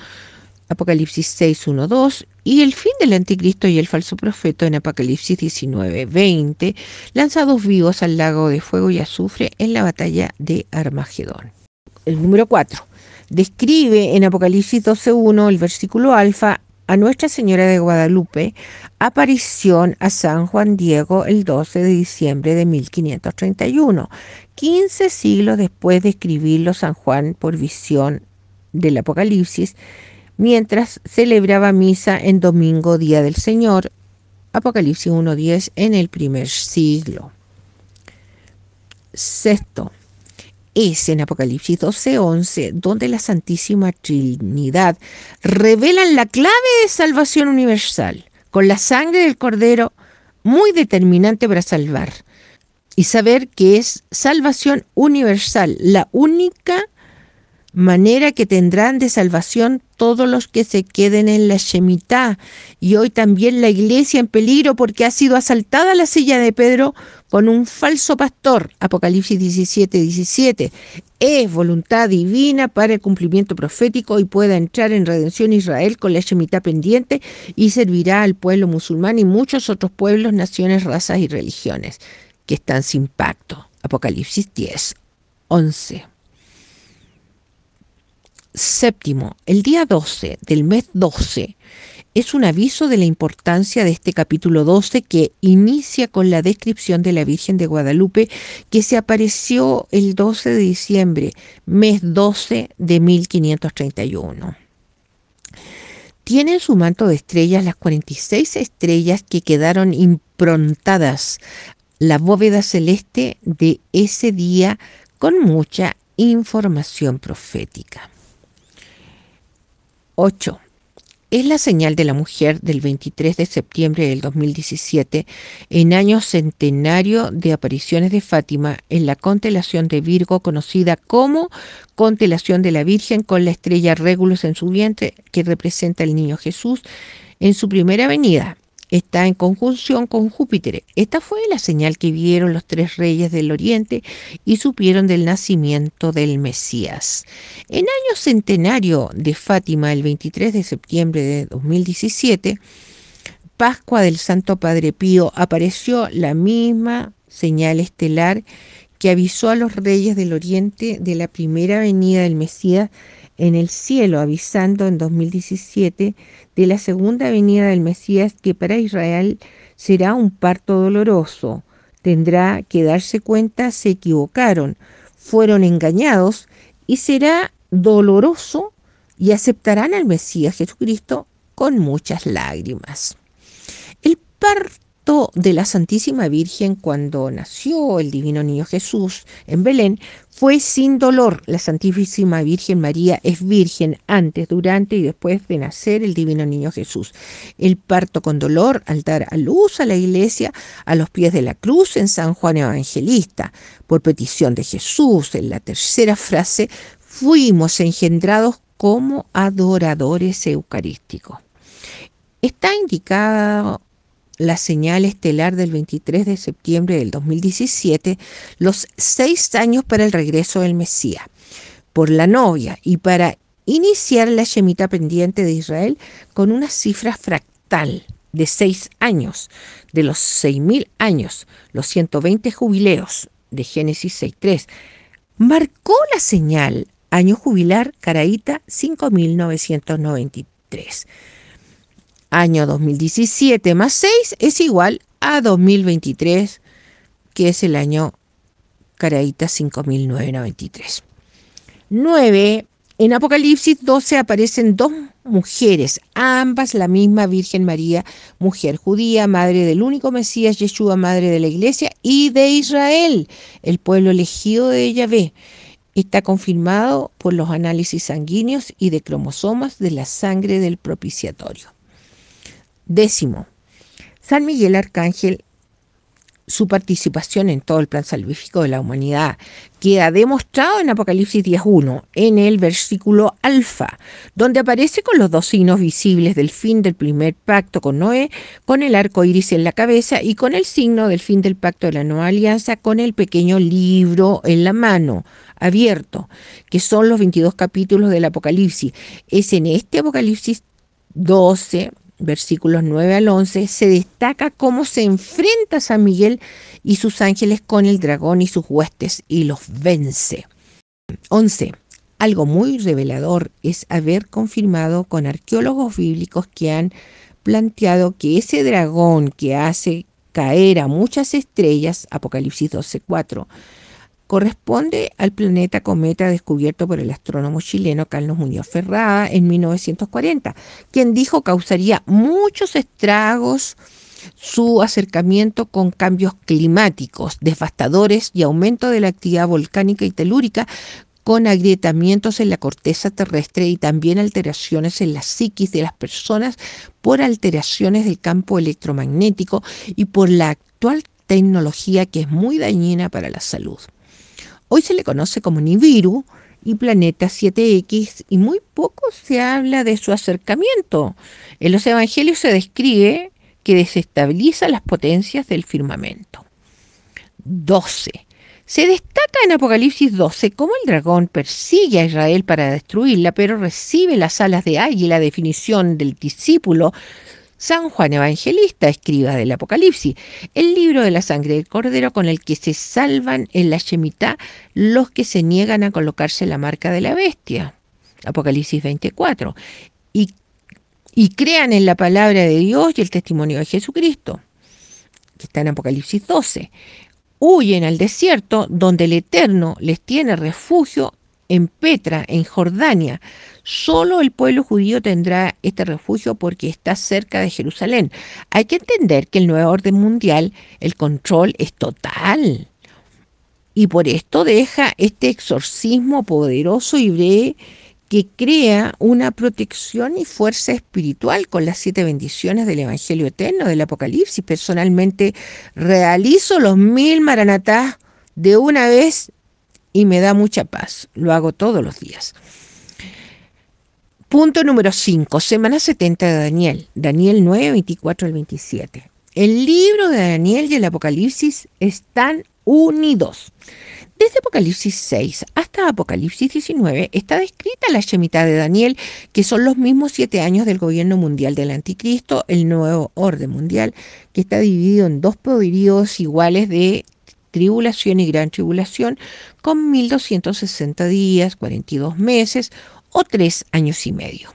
Apocalipsis 6, 1, 2, y el fin del anticristo y el falso profeta en Apocalipsis 19, 20, lanzados vivos al lago de fuego y azufre en la batalla de Armagedón. El número 4. Describe en Apocalipsis 12.1 el versículo alfa a Nuestra Señora de Guadalupe, aparición a San Juan Diego el 12 de diciembre de 1531, 15 siglos después de escribirlo San Juan por visión del Apocalipsis, mientras celebraba misa en domingo, día del Señor, Apocalipsis 1.10, en el primer siglo. Sexto, es en Apocalipsis 12:11 donde la Santísima Trinidad revelan la clave de salvación universal, con la sangre del Cordero muy determinante para salvar. Y saber que es salvación universal, la única manera que tendrán de salvación todos los que se queden en la Shemitá. Y hoy también la iglesia en peligro porque ha sido asaltada la silla de Pedro con un falso pastor. Apocalipsis 17, 17. Es voluntad divina para el cumplimiento profético y pueda entrar en redención Israel con la Shemitá pendiente y servirá al pueblo musulmán y muchos otros pueblos, naciones, razas y religiones que están sin pacto. Apocalipsis 10, 11. Séptimo, el día 12 del mes 12 es un aviso de la importancia de este capítulo 12 que inicia con la descripción de la Virgen de Guadalupe que se apareció el 12 de diciembre, mes 12 de 1531. Tiene en su manto de estrellas las 46 estrellas que quedaron improntadas la bóveda celeste de ese día con mucha información profética. 8. Es la señal de la mujer del 23 de septiembre del 2017, en año centenario de apariciones de Fátima, en la constelación de Virgo, conocida como constelación de la Virgen con la estrella Regulus en su vientre, que representa al niño Jesús en su primera venida está en conjunción con Júpiter. Esta fue la señal que vieron los tres reyes del Oriente y supieron del nacimiento del Mesías. En año centenario de Fátima, el 23 de septiembre de 2017, Pascua del Santo Padre Pío, apareció la misma señal estelar que avisó a los reyes del Oriente de la primera venida del Mesías en el cielo, avisando en 2017 de la segunda venida del Mesías que para Israel será un parto doloroso. Tendrá que darse cuenta se equivocaron, fueron engañados y será doloroso y aceptarán al Mesías Jesucristo con muchas lágrimas. El parto de la Santísima Virgen cuando nació el Divino Niño Jesús en Belén fue sin dolor. La Santísima Virgen María es virgen antes, durante y después de nacer el Divino Niño Jesús. El parto con dolor al dar a luz a la iglesia a los pies de la cruz en San Juan Evangelista, por petición de Jesús, en la tercera frase, fuimos engendrados como adoradores eucarísticos. Está indicado la señal estelar del 23 de septiembre del 2017, los seis años para el regreso del Mesías, por la novia y para iniciar la yemita pendiente de Israel con una cifra fractal de seis años, de los seis mil años, los 120 jubileos de Génesis 6.3, marcó la señal año jubilar caraíta 5993 año 2017 más 6 es igual a 2023, que es el año Caraíta 5993. 9. En Apocalipsis 12 aparecen dos mujeres, ambas la misma Virgen María, mujer judía, madre del único Mesías Yeshua, madre de la Iglesia y de Israel, el pueblo elegido de Yahvé. Está confirmado por los análisis sanguíneos y de cromosomas de la sangre del propiciatorio. Décimo, San Miguel Arcángel, su participación en todo el plan salvífico de la humanidad queda demostrado en Apocalipsis 10.1, en el versículo alfa, donde aparece con los dos signos visibles del fin del primer pacto con Noé, con el arco iris en la cabeza y con el signo del fin del pacto de la nueva alianza, con el pequeño libro en la mano abierto, que son los 22 capítulos del Apocalipsis. Es en este Apocalipsis 12 versículos 9 al 11, se destaca cómo se enfrenta San Miguel y sus ángeles con el dragón y sus huestes y los vence. 11. Algo muy revelador es haber confirmado con arqueólogos bíblicos que han planteado que ese dragón que hace caer a muchas estrellas, Apocalipsis 12.4, corresponde al planeta cometa descubierto por el astrónomo chileno Carlos Muñoz Ferrada en 1940, quien dijo causaría muchos estragos su acercamiento con cambios climáticos devastadores y aumento de la actividad volcánica y telúrica con agrietamientos en la corteza terrestre y también alteraciones en la psiquis de las personas por alteraciones del campo electromagnético y por la actual tecnología que es muy dañina para la salud. Hoy se le conoce como Nibiru y planeta 7X y muy poco se habla de su acercamiento. En los evangelios se describe que desestabiliza las potencias del firmamento. 12. Se destaca en Apocalipsis 12 cómo el dragón persigue a Israel para destruirla, pero recibe las alas de la definición del discípulo, San Juan Evangelista, escriba del Apocalipsis, el libro de la sangre del Cordero con el que se salvan en la Shemitá los que se niegan a colocarse la marca de la bestia, Apocalipsis 24, y, y crean en la palabra de Dios y el testimonio de Jesucristo, que está en Apocalipsis 12. Huyen al desierto donde el Eterno les tiene refugio en Petra, en Jordania. Solo el pueblo judío tendrá este refugio porque está cerca de Jerusalén. Hay que entender que el nuevo orden mundial, el control es total. Y por esto deja este exorcismo poderoso y breve que crea una protección y fuerza espiritual con las siete bendiciones del Evangelio Eterno, del Apocalipsis. Personalmente realizo los mil maranatás de una vez y me da mucha paz. Lo hago todos los días. Punto número 5, semana 70 de Daniel, Daniel 9, 24 al 27. El libro de Daniel y el Apocalipsis están unidos. Desde Apocalipsis 6 hasta Apocalipsis 19 está descrita la yemita de Daniel, que son los mismos siete años del gobierno mundial del anticristo, el nuevo orden mundial, que está dividido en dos poderíos iguales de tribulación y gran tribulación con 1260 días, 42 meses o 3 años y medio.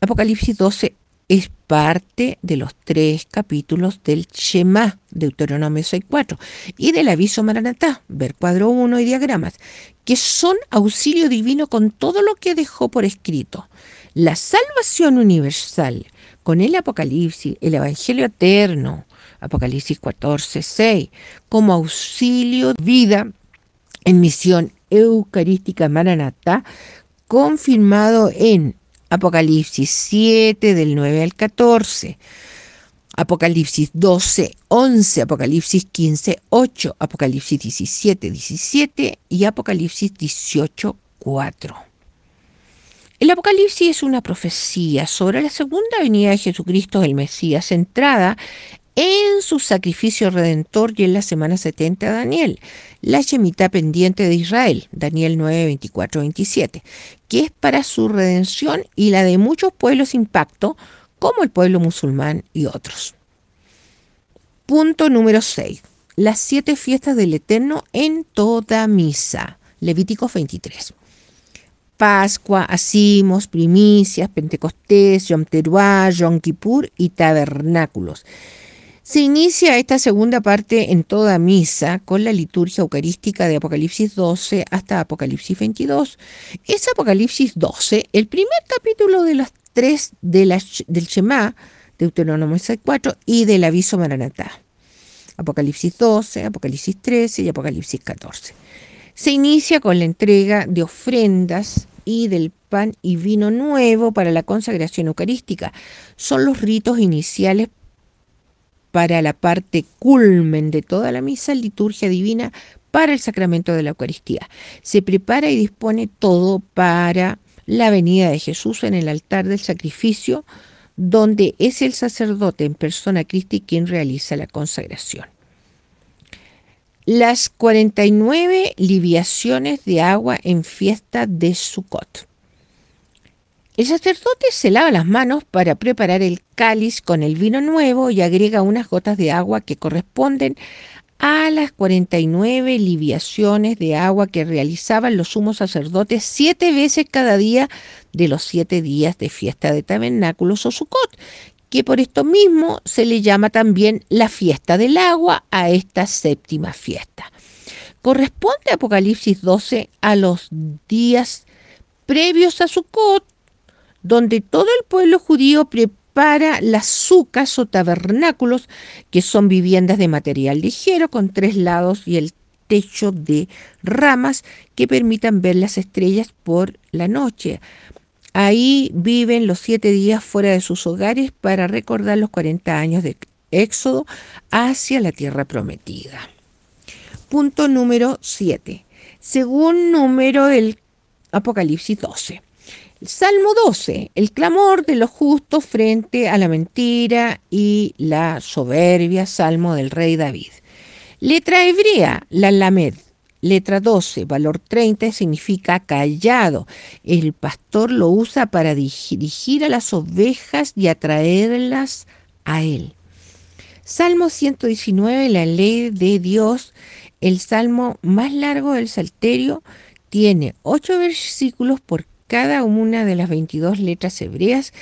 Apocalipsis 12 es parte de los tres capítulos del Shema, Deuteronomio 6.4, y del aviso Maranatá, ver cuadro 1 y diagramas, que son auxilio divino con todo lo que dejó por escrito. La salvación universal con el Apocalipsis, el Evangelio eterno, Apocalipsis 14, 6, como auxilio, vida en misión eucarística Mananata, confirmado en Apocalipsis 7 del 9 al 14. Apocalipsis 12, 11, Apocalipsis 15, 8, Apocalipsis 17, 17 y Apocalipsis 18, 4. El Apocalipsis es una profecía sobre la segunda venida de Jesucristo el Mesías centrada en su sacrificio redentor y en la semana 70 de Daniel, la Shemitah pendiente de Israel, Daniel 9, 24, 27, que es para su redención y la de muchos pueblos impacto, como el pueblo musulmán y otros. Punto número 6. Las siete fiestas del Eterno en toda misa. Levíticos 23. Pascua, Asimos, Primicias, Pentecostés, Yom Teruah, Yom Kippur y Tabernáculos. Se inicia esta segunda parte en toda misa con la liturgia eucarística de Apocalipsis 12 hasta Apocalipsis 22. Es Apocalipsis 12 el primer capítulo de las tres de del Shema, Deuteronomio 64 y del aviso Maranatá. Apocalipsis 12, Apocalipsis 13 y Apocalipsis 14. Se inicia con la entrega de ofrendas y del pan y vino nuevo para la consagración eucarística. Son los ritos iniciales para la parte culmen de toda la misa, liturgia divina para el sacramento de la Eucaristía. Se prepara y dispone todo para la venida de Jesús en el altar del sacrificio, donde es el sacerdote en persona Cristi quien realiza la consagración. Las 49 liviaciones de agua en fiesta de Sucot. El sacerdote se lava las manos para preparar el cáliz con el vino nuevo y agrega unas gotas de agua que corresponden a las 49 liviaciones de agua que realizaban los sumos sacerdotes siete veces cada día de los siete días de fiesta de tabernáculos o Sucot, que por esto mismo se le llama también la fiesta del agua a esta séptima fiesta. Corresponde Apocalipsis 12 a los días previos a Sucot donde todo el pueblo judío prepara las sucas o tabernáculos, que son viviendas de material ligero con tres lados y el techo de ramas que permitan ver las estrellas por la noche. Ahí viven los siete días fuera de sus hogares para recordar los 40 años de éxodo hacia la tierra prometida. Punto número 7. Según número del Apocalipsis 12. Salmo 12, el clamor de los justos frente a la mentira y la soberbia, Salmo del Rey David. Letra hebrea, la lamed. Letra 12, valor 30, significa callado. El pastor lo usa para dirigir a las ovejas y atraerlas a él. Salmo 119, la ley de Dios, el salmo más largo del Salterio, tiene ocho versículos por cada una de las 22 letras hebreas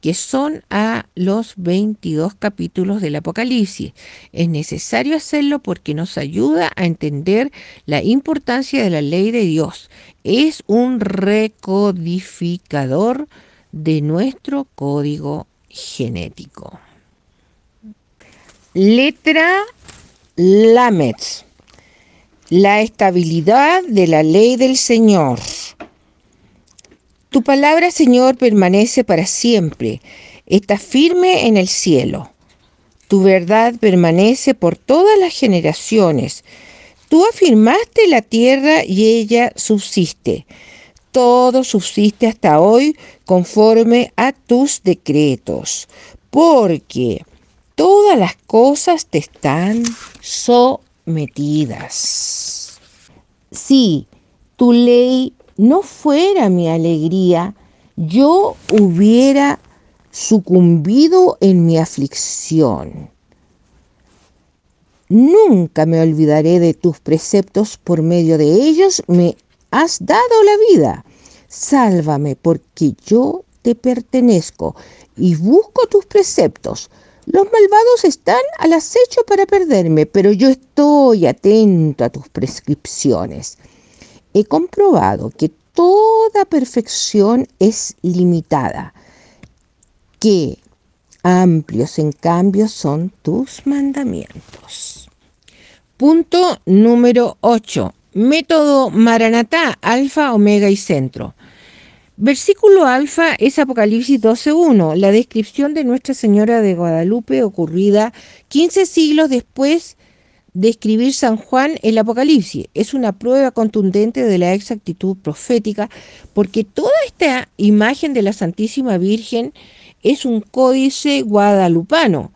que son a los 22 capítulos del Apocalipsis. Es necesario hacerlo porque nos ayuda a entender la importancia de la ley de Dios. Es un recodificador de nuestro código genético. Letra Lametz. La estabilidad de la ley del Señor. Tu palabra, Señor, permanece para siempre, está firme en el cielo. Tu verdad permanece por todas las generaciones. Tú afirmaste la tierra y ella subsiste. Todo subsiste hasta hoy conforme a tus decretos, porque todas las cosas te están sometidas. Sí, tu ley no fuera mi alegría, yo hubiera sucumbido en mi aflicción. Nunca me olvidaré de tus preceptos, por medio de ellos me has dado la vida. Sálvame porque yo te pertenezco y busco tus preceptos. Los malvados están al acecho para perderme, pero yo estoy atento a tus prescripciones he comprobado que toda perfección es limitada, que amplios en cambio son tus mandamientos. Punto número 8. Método Maranatá, alfa, omega y centro. Versículo alfa es Apocalipsis 12.1, la descripción de Nuestra Señora de Guadalupe ocurrida 15 siglos después describir San Juan el Apocalipsis. Es una prueba contundente de la exactitud profética, porque toda esta imagen de la Santísima Virgen es un códice guadalupano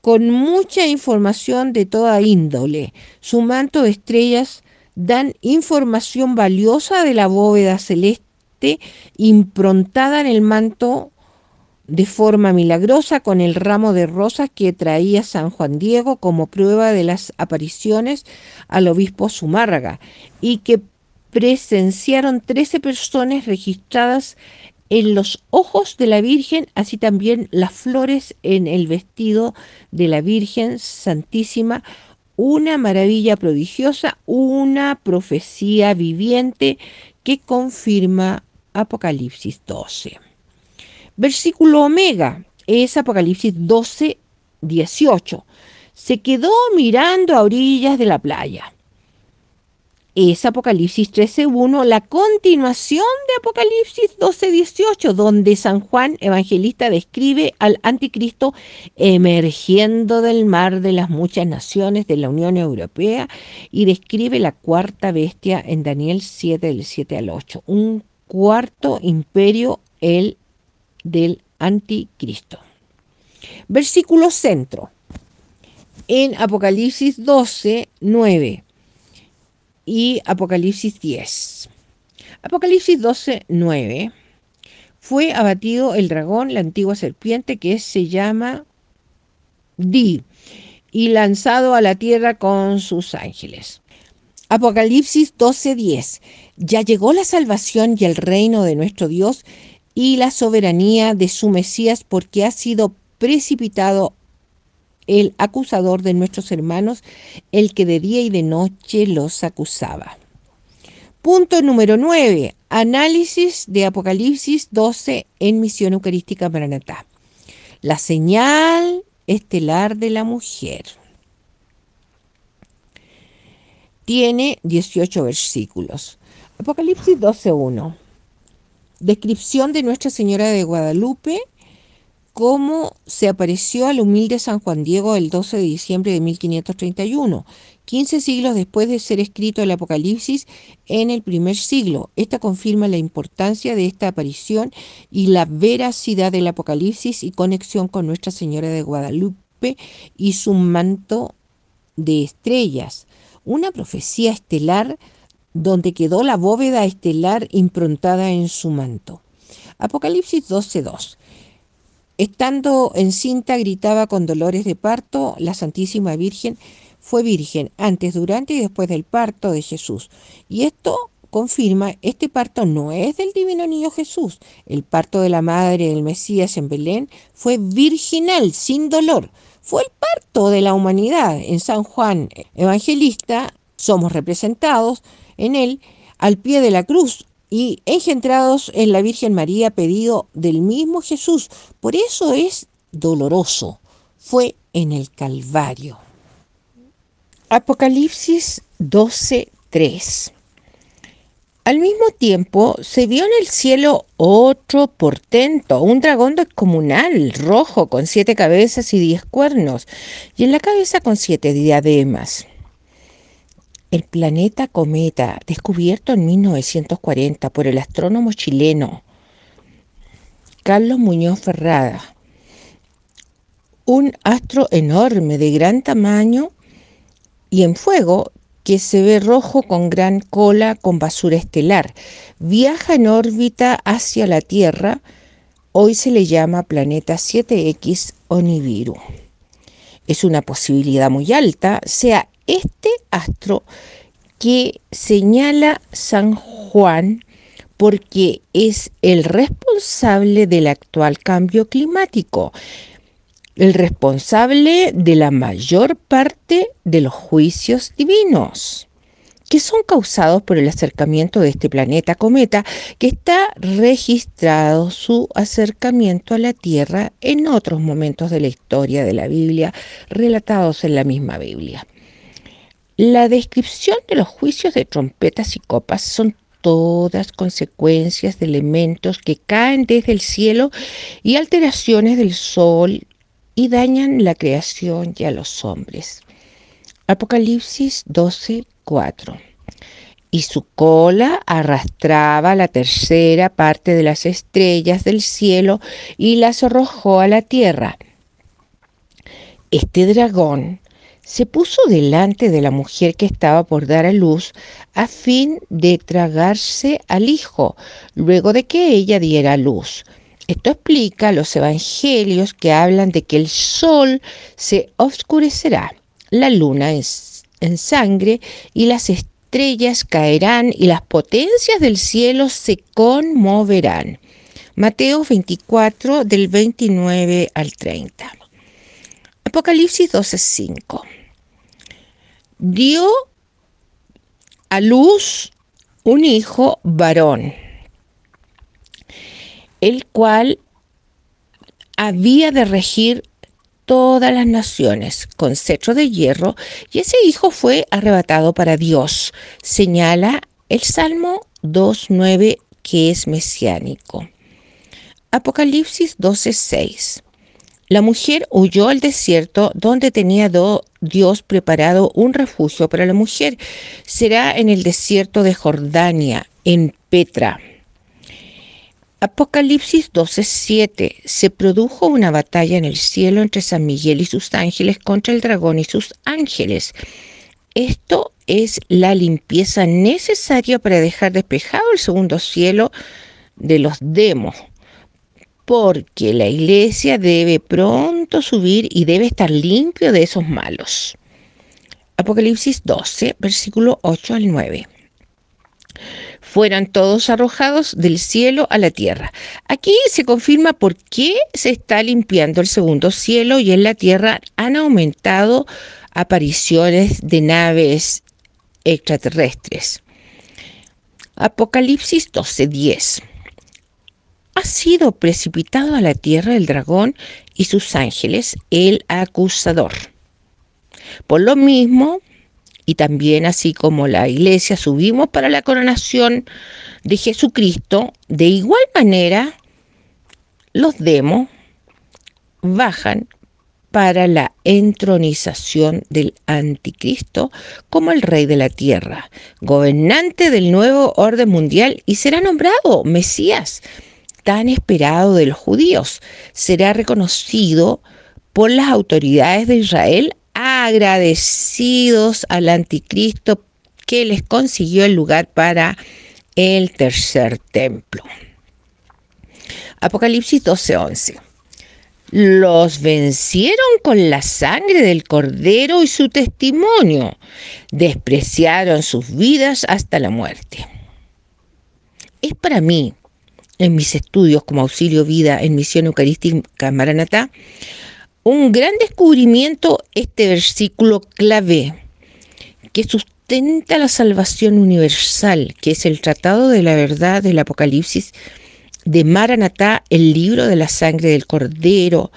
con mucha información de toda índole. Su manto de estrellas dan información valiosa de la bóveda celeste improntada en el manto de forma milagrosa con el ramo de rosas que traía San Juan Diego como prueba de las apariciones al obispo Zumárraga y que presenciaron 13 personas registradas en los ojos de la Virgen, así también las flores en el vestido de la Virgen Santísima, una maravilla prodigiosa, una profecía viviente que confirma Apocalipsis 12. Versículo omega es Apocalipsis 12, 18. Se quedó mirando a orillas de la playa. Es Apocalipsis 13.1, la continuación de Apocalipsis 12.18, donde San Juan Evangelista describe al anticristo emergiendo del mar de las muchas naciones de la Unión Europea y describe la cuarta bestia en Daniel 7, del 7 al 8, un cuarto imperio, el del anticristo. Versículo centro. En Apocalipsis 12, 9 y Apocalipsis 10. Apocalipsis 12, 9. Fue abatido el dragón, la antigua serpiente que se llama Di, y lanzado a la tierra con sus ángeles. Apocalipsis 12:10. Ya llegó la salvación y el reino de nuestro Dios y la soberanía de su Mesías porque ha sido precipitado el acusador de nuestros hermanos, el que de día y de noche los acusaba. Punto número 9. Análisis de Apocalipsis 12 en Misión Eucarística Maranatá. La señal estelar de la mujer. Tiene 18 versículos. Apocalipsis 12.1. Descripción de Nuestra Señora de Guadalupe, cómo se apareció al humilde San Juan Diego el 12 de diciembre de 1531, 15 siglos después de ser escrito el Apocalipsis en el primer siglo. Esta confirma la importancia de esta aparición y la veracidad del Apocalipsis y conexión con Nuestra Señora de Guadalupe y su manto de estrellas. Una profecía estelar donde quedó la bóveda estelar improntada en su manto. Apocalipsis 12.2. Estando encinta gritaba con dolores de parto, la Santísima Virgen fue virgen antes, durante y después del parto de Jesús. Y esto confirma, este parto no es del divino niño Jesús. El parto de la madre del Mesías en Belén fue virginal, sin dolor. Fue el parto de la humanidad. En San Juan Evangelista somos representados en él al pie de la cruz y engendrados en la Virgen María, pedido del mismo Jesús. Por eso es doloroso. Fue en el Calvario. Apocalipsis 12:3 al mismo tiempo, se vio en el cielo otro portento, un dragón descomunal, rojo, con siete cabezas y diez cuernos, y en la cabeza con siete diademas. El planeta cometa, descubierto en 1940 por el astrónomo chileno Carlos Muñoz Ferrada, un astro enorme de gran tamaño y en fuego que se ve rojo con gran cola con basura estelar. Viaja en órbita hacia la Tierra, hoy se le llama planeta 7X oniviru Es una posibilidad muy alta, sea este astro que señala San Juan porque es el responsable del actual cambio climático, el responsable de la mayor parte de los juicios divinos que son causados por el acercamiento de este planeta cometa, que está registrado su acercamiento a la Tierra en otros momentos de la historia de la Biblia, relatados en la misma Biblia. La descripción de los juicios de trompetas y copas son todas consecuencias de elementos que caen desde el cielo y alteraciones del sol y dañan la creación y a los hombres. Apocalipsis 12, 4. Y su cola arrastraba la tercera parte de las estrellas del cielo y las arrojó a la tierra. Este dragón se puso delante de la mujer que estaba por dar a luz a fin de tragarse al hijo, luego de que ella diera a luz. Esto explica los evangelios que hablan de que el sol se oscurecerá, la luna en sangre y las estrellas caerán y las potencias del cielo se conmoverán. Mateo 24 del 29 al 30. Apocalipsis 12:5 dio a luz un hijo varón, el cual había de regir todas las naciones con cetro de hierro, y ese hijo fue arrebatado para Dios, señala el Salmo 2.9 que es mesiánico. Apocalipsis 12.6 la mujer huyó al desierto donde tenía Dios preparado un refugio para la mujer. Será en el desierto de Jordania, en Petra. Apocalipsis 12:7 Se produjo una batalla en el cielo entre San Miguel y sus ángeles contra el dragón y sus ángeles. Esto es la limpieza necesaria para dejar despejado el segundo cielo de los demos porque la iglesia debe pronto subir y debe estar limpio de esos malos. Apocalipsis 12, versículo 8 al 9 fueran todos arrojados del cielo a la tierra. Aquí se confirma por qué se está limpiando el segundo cielo y en la tierra han aumentado apariciones de naves extraterrestres. Apocalipsis 12, 10 ha sido precipitado a la tierra el dragón y sus ángeles, el acusador. Por lo mismo, y también así como la iglesia subimos para la coronación de Jesucristo, de igual manera los demos bajan para la entronización del anticristo como el rey de la tierra, gobernante del nuevo orden mundial y será nombrado Mesías esperado de los judíos. Será reconocido por las autoridades de Israel agradecidos al anticristo que les consiguió el lugar para el tercer templo. Apocalipsis 12:11. Los vencieron con la sangre del cordero y su testimonio. Despreciaron sus vidas hasta la muerte. Es para mí en mis estudios como auxilio vida en misión eucarística Maranatá, un gran descubrimiento este versículo clave que sustenta la salvación universal, que es el Tratado de la Verdad del Apocalipsis de Maranatá, el libro de la sangre del Cordero,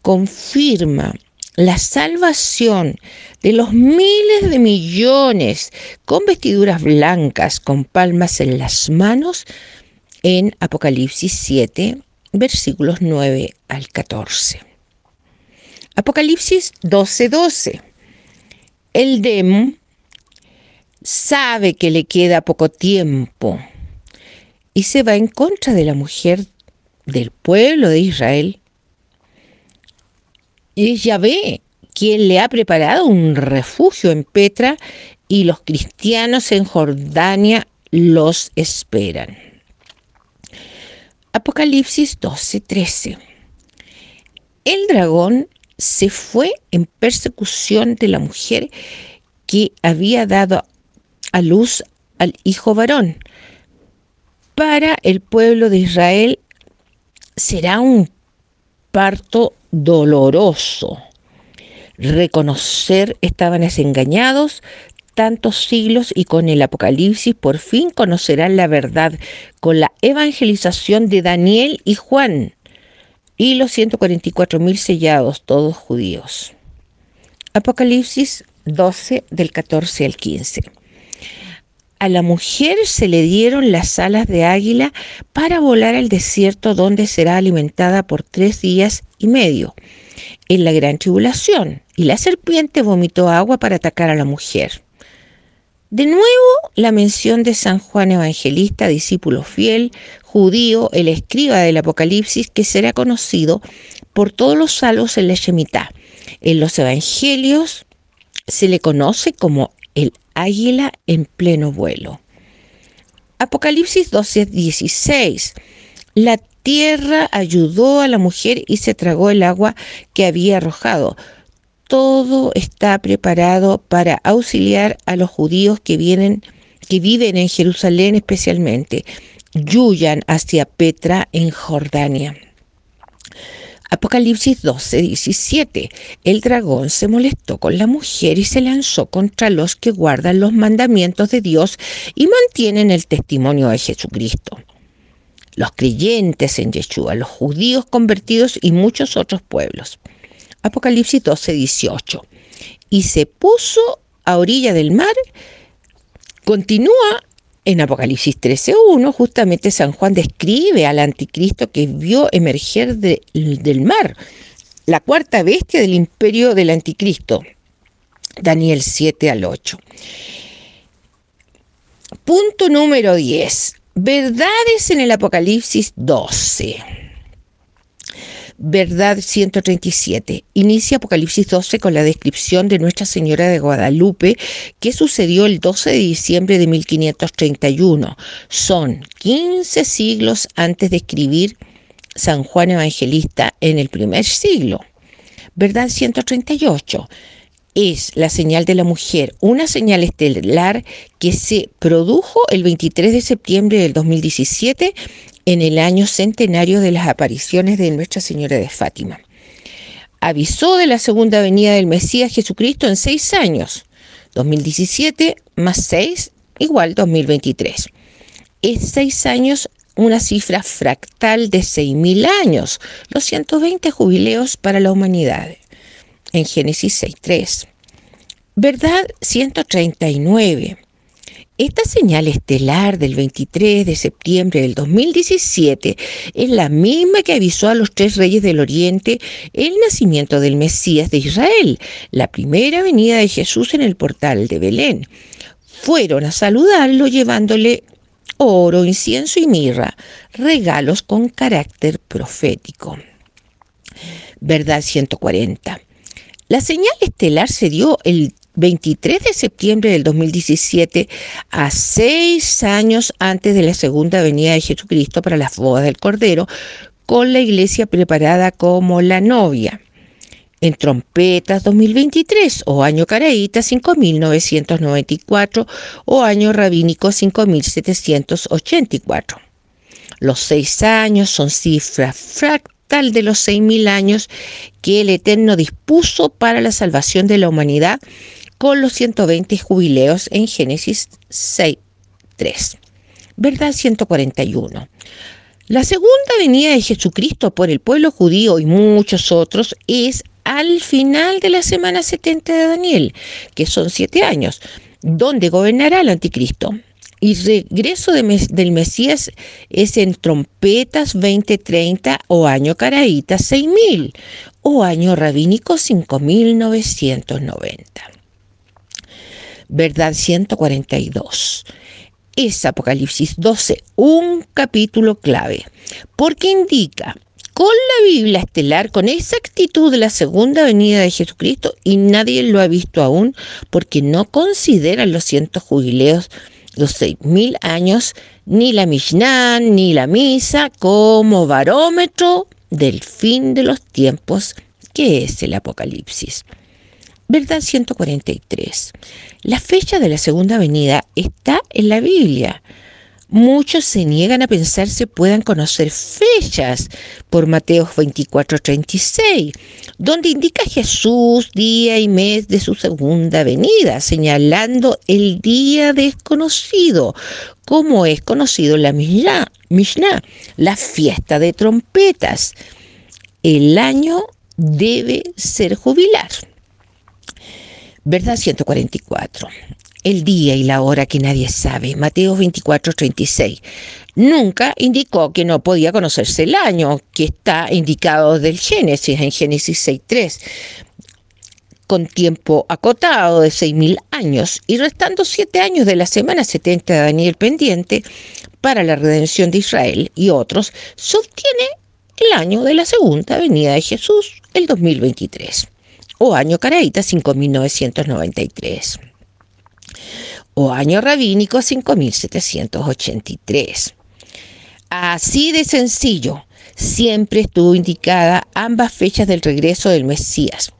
confirma la salvación de los miles de millones con vestiduras blancas, con palmas en las manos, en Apocalipsis 7, versículos 9 al 14. Apocalipsis 12:12. 12. El demonio sabe que le queda poco tiempo y se va en contra de la mujer del pueblo de Israel. Y ya ve quien le ha preparado un refugio en Petra y los cristianos en Jordania los esperan. Apocalipsis 12:13. El dragón se fue en persecución de la mujer que había dado a luz al hijo varón. Para el pueblo de Israel será un parto doloroso. Reconocer estaban engañados, tantos siglos y con el Apocalipsis por fin conocerán la verdad con la evangelización de Daniel y Juan y los 144.000 sellados, todos judíos. Apocalipsis 12 del 14 al 15. A la mujer se le dieron las alas de águila para volar al desierto donde será alimentada por tres días y medio en la gran tribulación, y la serpiente vomitó agua para atacar a la mujer. De nuevo, la mención de San Juan Evangelista, discípulo fiel, judío, el escriba del Apocalipsis, que será conocido por todos los salvos en la yemita. En los Evangelios se le conoce como el águila en pleno vuelo. Apocalipsis 12, 16. La tierra ayudó a la mujer y se tragó el agua que había arrojado todo está preparado para auxiliar a los judíos que vienen que viven en Jerusalén especialmente, yuyan hacia Petra en Jordania. Apocalipsis 12, 17. El dragón se molestó con la mujer y se lanzó contra los que guardan los mandamientos de Dios y mantienen el testimonio de Jesucristo. Los creyentes en Yeshua, los judíos convertidos y muchos otros pueblos. Apocalipsis 12, 18. Y se puso a orilla del mar, continúa en Apocalipsis 13.1, justamente San Juan describe al anticristo que vio emerger del mar, la cuarta bestia del imperio del anticristo, Daniel 7 al 8. Punto número 10. Verdades en el Apocalipsis 12. Verdad 137. Inicia Apocalipsis 12 con la descripción de Nuestra Señora de Guadalupe que sucedió el 12 de diciembre de 1531. Son 15 siglos antes de escribir San Juan Evangelista en el primer siglo. Verdad 138 es la señal de la mujer, una señal estelar que se produjo el 23 de septiembre del 2017 en el año centenario de las apariciones de Nuestra Señora de Fátima. Avisó de la segunda venida del Mesías Jesucristo en seis años, 2017 más seis igual 2023. Es seis años una cifra fractal de 6.000 años, los 120 jubileos para la humanidad, en Génesis 6.3. Verdad 139. Esta señal estelar del 23 de septiembre del 2017 es la misma que avisó a los tres reyes del Oriente el nacimiento del Mesías de Israel, la primera venida de Jesús en el portal de Belén. Fueron a saludarlo llevándole oro, incienso y mirra, regalos con carácter profético. Verdad 140. La señal estelar se dio el 23 de septiembre del 2017, a seis años antes de la segunda venida de Jesucristo para las bodas del Cordero, con la iglesia preparada como la novia. En Trompetas 2023 o Año Caraíta 5994 o Año Rabínico 5784. Los seis años son cifra fractal de los seis mil años que el Eterno dispuso para la salvación de la humanidad con los 120 jubileos en Génesis 6.3. Verdad 141. La segunda venida de Jesucristo por el pueblo judío y muchos otros es al final de la semana 70 de Daniel, que son siete años, donde gobernará el anticristo. Y regreso del Mesías es en trompetas 2030 o año caraíta 6000 o año rabínico 5990 verdad 142. Es Apocalipsis 12, un capítulo clave, porque indica con la Biblia estelar, con esa actitud de la segunda venida de Jesucristo, y nadie lo ha visto aún, porque no consideran los cientos jubileos, los seis mil años, ni la Mishnah, ni la misa, como barómetro del fin de los tiempos, que es el Apocalipsis verdad 143. La fecha de la segunda venida está en la Biblia. Muchos se niegan a pensar se puedan conocer fechas por Mateo 24:36, donde indica Jesús día y mes de su segunda venida, señalando el día desconocido, como es conocido la Mishnah la fiesta de trompetas. El año debe ser jubilar. Verdad 144. El día y la hora que nadie sabe. Mateo 24, 36. Nunca indicó que no podía conocerse el año, que está indicado del Génesis, en Génesis 6, 3 con tiempo acotado de 6.000 años y restando siete años de la semana 70 de Daniel pendiente para la redención de Israel y otros, sostiene el año de la segunda venida de Jesús, el 2023 o año caraíta 5993 o año rabínico 5783. Así de sencillo, siempre estuvo indicada ambas fechas del regreso del Mesías.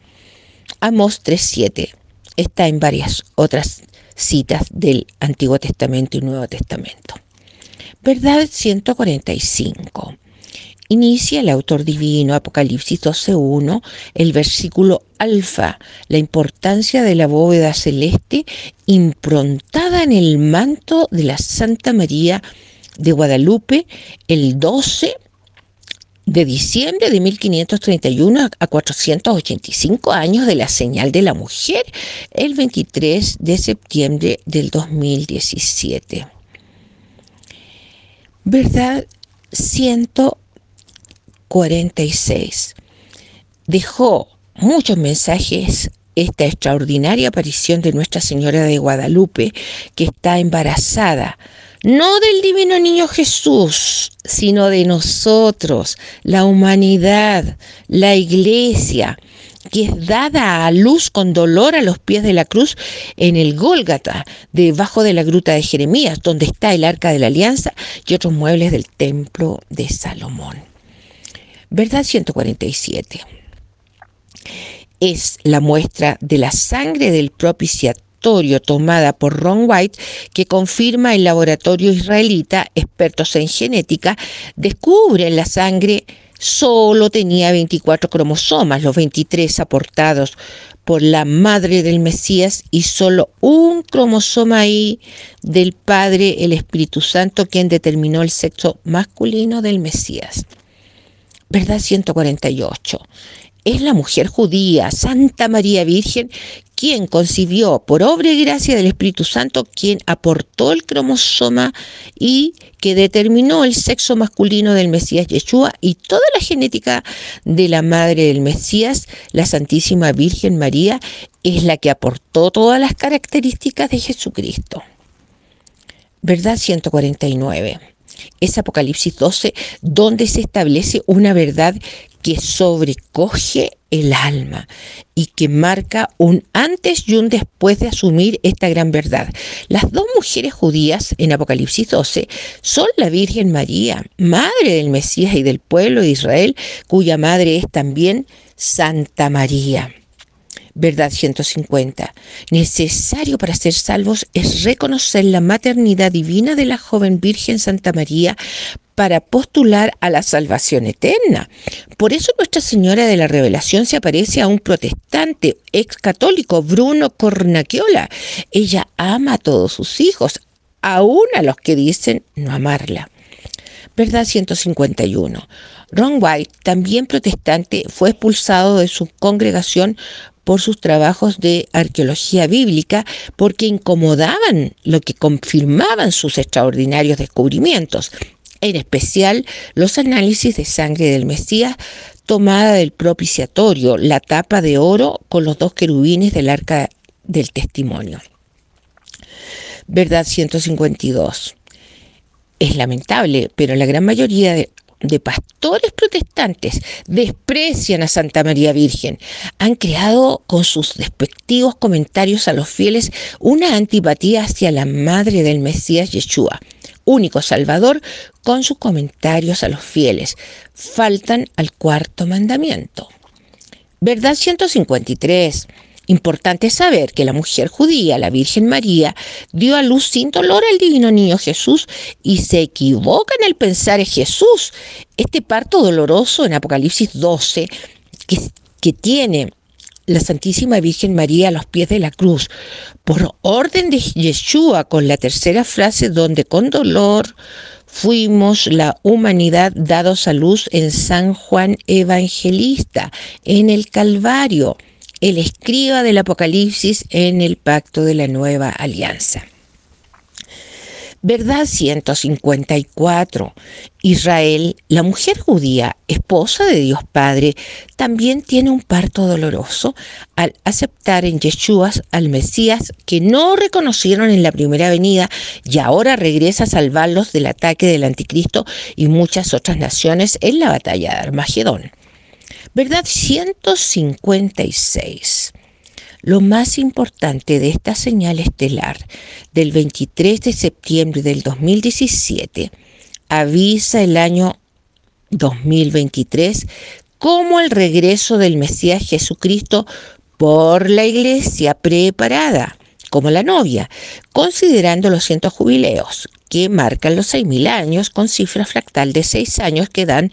Amos 3.7 está en varias otras citas del Antiguo Testamento y Nuevo Testamento. Verdad 145. Inicia el autor divino, Apocalipsis 12.1, el versículo alfa, la importancia de la bóveda celeste improntada en el manto de la Santa María de Guadalupe el 12 de diciembre de 1531 a 485 años de la señal de la mujer, el 23 de septiembre del 2017. ¿Verdad? Siento 46. Dejó muchos mensajes esta extraordinaria aparición de Nuestra Señora de Guadalupe, que está embarazada, no del divino niño Jesús, sino de nosotros, la humanidad, la iglesia, que es dada a luz con dolor a los pies de la cruz en el Gólgata, debajo de la gruta de Jeremías, donde está el arca de la alianza y otros muebles del templo de Salomón. ¿Verdad 147? Es la muestra de la sangre del propiciatorio tomada por Ron White que confirma el laboratorio israelita, expertos en genética, descubren la sangre solo tenía 24 cromosomas, los 23 aportados por la madre del Mesías y solo un cromosoma ahí del Padre, el Espíritu Santo, quien determinó el sexo masculino del Mesías. ¿verdad? 148. Es la mujer judía, Santa María Virgen, quien concibió por obra y gracia del Espíritu Santo, quien aportó el cromosoma y que determinó el sexo masculino del Mesías Yeshua y toda la genética de la madre del Mesías, la Santísima Virgen María, es la que aportó todas las características de Jesucristo. ¿Verdad? 149 es Apocalipsis 12, donde se establece una verdad que sobrecoge el alma y que marca un antes y un después de asumir esta gran verdad. Las dos mujeres judías en Apocalipsis 12 son la Virgen María, madre del Mesías y del pueblo de Israel, cuya madre es también Santa María. Verdad 150. Necesario para ser salvos es reconocer la maternidad divina de la joven Virgen Santa María para postular a la salvación eterna. Por eso Nuestra Señora de la Revelación se aparece a un protestante, ex católico, Bruno Cornaquiola. Ella ama a todos sus hijos, aún a los que dicen no amarla. Verdad 151. Ron White, también protestante, fue expulsado de su congregación por sus trabajos de arqueología bíblica porque incomodaban lo que confirmaban sus extraordinarios descubrimientos, en especial los análisis de sangre del Mesías tomada del propiciatorio, la tapa de oro con los dos querubines del arca del testimonio. Verdad 152. Es lamentable, pero la gran mayoría de de pastores protestantes desprecian a Santa María Virgen. Han creado con sus despectivos comentarios a los fieles una antipatía hacia la madre del Mesías Yeshua, único Salvador, con sus comentarios a los fieles. Faltan al cuarto mandamiento. ¿Verdad 153? Importante saber que la mujer judía, la Virgen María, dio a luz sin dolor al divino niño Jesús y se equivoca en el pensar en Jesús. Este parto doloroso en Apocalipsis 12 que, que tiene la Santísima Virgen María a los pies de la cruz, por orden de Yeshua, con la tercera frase donde con dolor fuimos la humanidad dados a luz en San Juan Evangelista, en el Calvario el escriba del Apocalipsis en el pacto de la nueva alianza. Verdad 154. Israel, la mujer judía, esposa de Dios Padre, también tiene un parto doloroso al aceptar en Yeshua al Mesías que no reconocieron en la primera venida y ahora regresa a salvarlos del ataque del anticristo y muchas otras naciones en la batalla de Armagedón. ¿Verdad? 156. Lo más importante de esta señal estelar del 23 de septiembre del 2017 avisa el año 2023 como el regreso del Mesías Jesucristo por la iglesia preparada, como la novia, considerando los cientos jubileos que marcan los 6.000 años con cifra fractal de 6 años que dan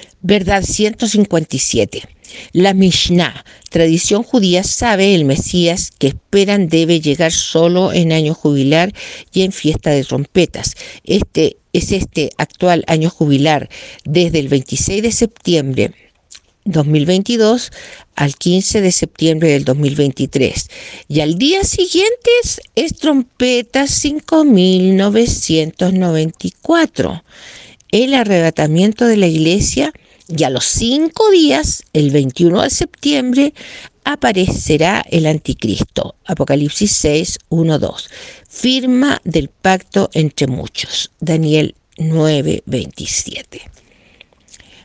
Verdad 157. La Mishnah, tradición judía, sabe el Mesías que esperan debe llegar solo en año jubilar y en fiesta de trompetas. Este es este actual año jubilar desde el 26 de septiembre 2022 al 15 de septiembre del 2023. Y al día siguiente es, trompeta 5994. El arrebatamiento de la iglesia y a los cinco días, el 21 de septiembre, aparecerá el anticristo. Apocalipsis 6, 1, 2. Firma del pacto entre muchos. Daniel 9, 27.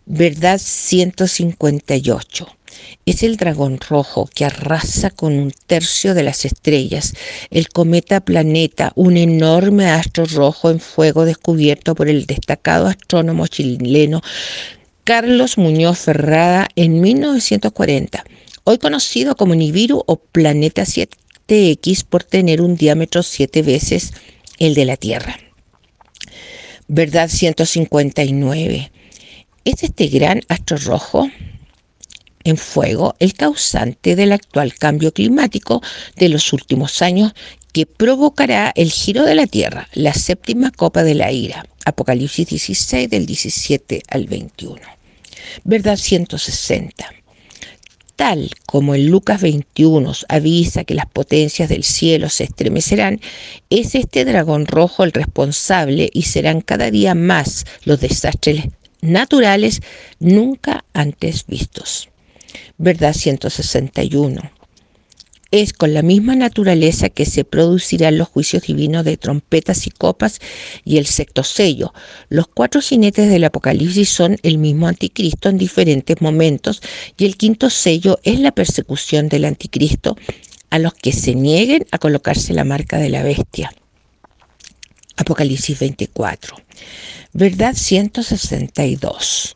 Verdad 158. Es el dragón rojo que arrasa con un tercio de las estrellas, el cometa planeta, un enorme astro rojo en fuego descubierto por el destacado astrónomo chileno Carlos Muñoz Ferrada en 1940, hoy conocido como Nibiru o Planeta 7X por tener un diámetro siete veces el de la Tierra. Verdad 159. ¿Es este gran astro rojo en fuego el causante del actual cambio climático de los últimos años que provocará el giro de la Tierra, la séptima copa de la ira? Apocalipsis 16 del 17 al 21. ¿verdad? 160. Tal como en Lucas 21 avisa que las potencias del cielo se estremecerán, es este dragón rojo el responsable y serán cada día más los desastres naturales nunca antes vistos. ¿Verdad 161? es con la misma naturaleza que se producirán los juicios divinos de trompetas y copas y el sexto sello. Los cuatro jinetes del Apocalipsis son el mismo anticristo en diferentes momentos y el quinto sello es la persecución del anticristo a los que se nieguen a colocarse la marca de la bestia. Apocalipsis 24. Verdad 162.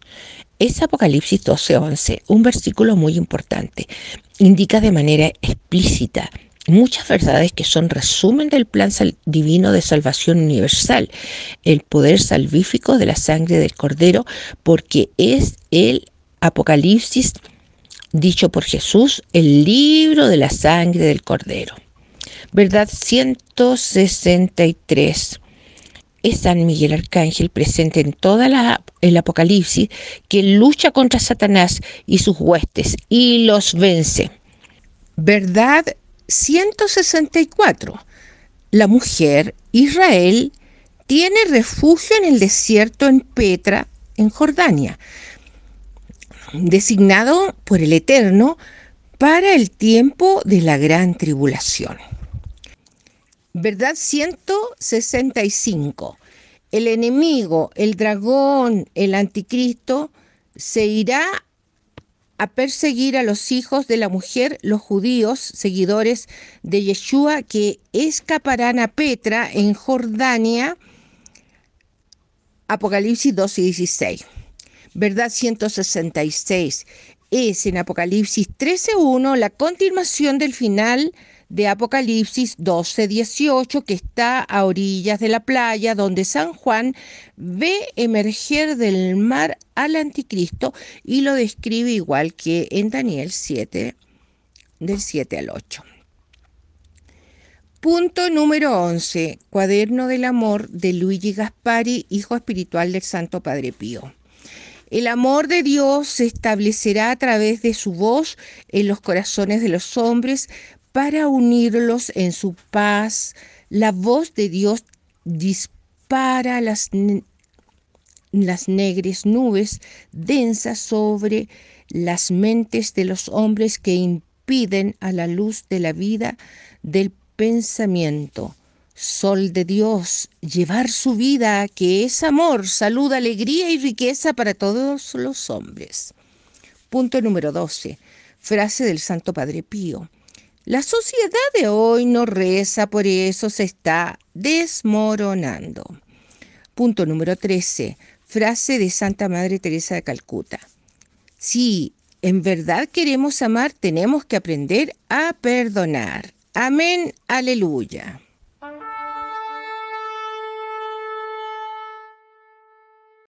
Es Apocalipsis 12:11, un versículo muy importante. Indica de manera muchas verdades que son resumen del plan divino de salvación universal, el poder salvífico de la sangre del cordero, porque es el Apocalipsis dicho por Jesús, el libro de la sangre del cordero. Verdad 163. Es San Miguel Arcángel presente en toda el Apocalipsis que lucha contra Satanás y sus huestes y los vence. Verdad 164. La mujer, Israel, tiene refugio en el desierto en Petra, en Jordania, designado por el Eterno para el tiempo de la gran tribulación. Verdad 165. El enemigo, el dragón, el anticristo, se irá a perseguir a los hijos de la mujer, los judíos, seguidores de Yeshua, que escaparán a Petra en Jordania, Apocalipsis 2 y 16. Verdad 166. Es en Apocalipsis 13.1 la continuación del final de Apocalipsis 12:18 que está a orillas de la playa donde San Juan ve emerger del mar al anticristo y lo describe igual que en Daniel 7 del 7 al 8. Punto número 11. Cuaderno del Amor de Luigi Gaspari, hijo espiritual del Santo Padre Pío. El amor de Dios se establecerá a través de su voz en los corazones de los hombres para unirlos en su paz. La voz de Dios dispara las, las negras nubes densas sobre las mentes de los hombres que impiden a la luz de la vida del pensamiento. Sol de Dios, llevar su vida, que es amor, salud, alegría y riqueza para todos los hombres. Punto número 12. Frase del Santo Padre Pío. La sociedad de hoy no reza, por eso se está desmoronando. Punto número 13. Frase de Santa Madre Teresa de Calcuta. Si en verdad queremos amar, tenemos que aprender a perdonar. Amén, aleluya.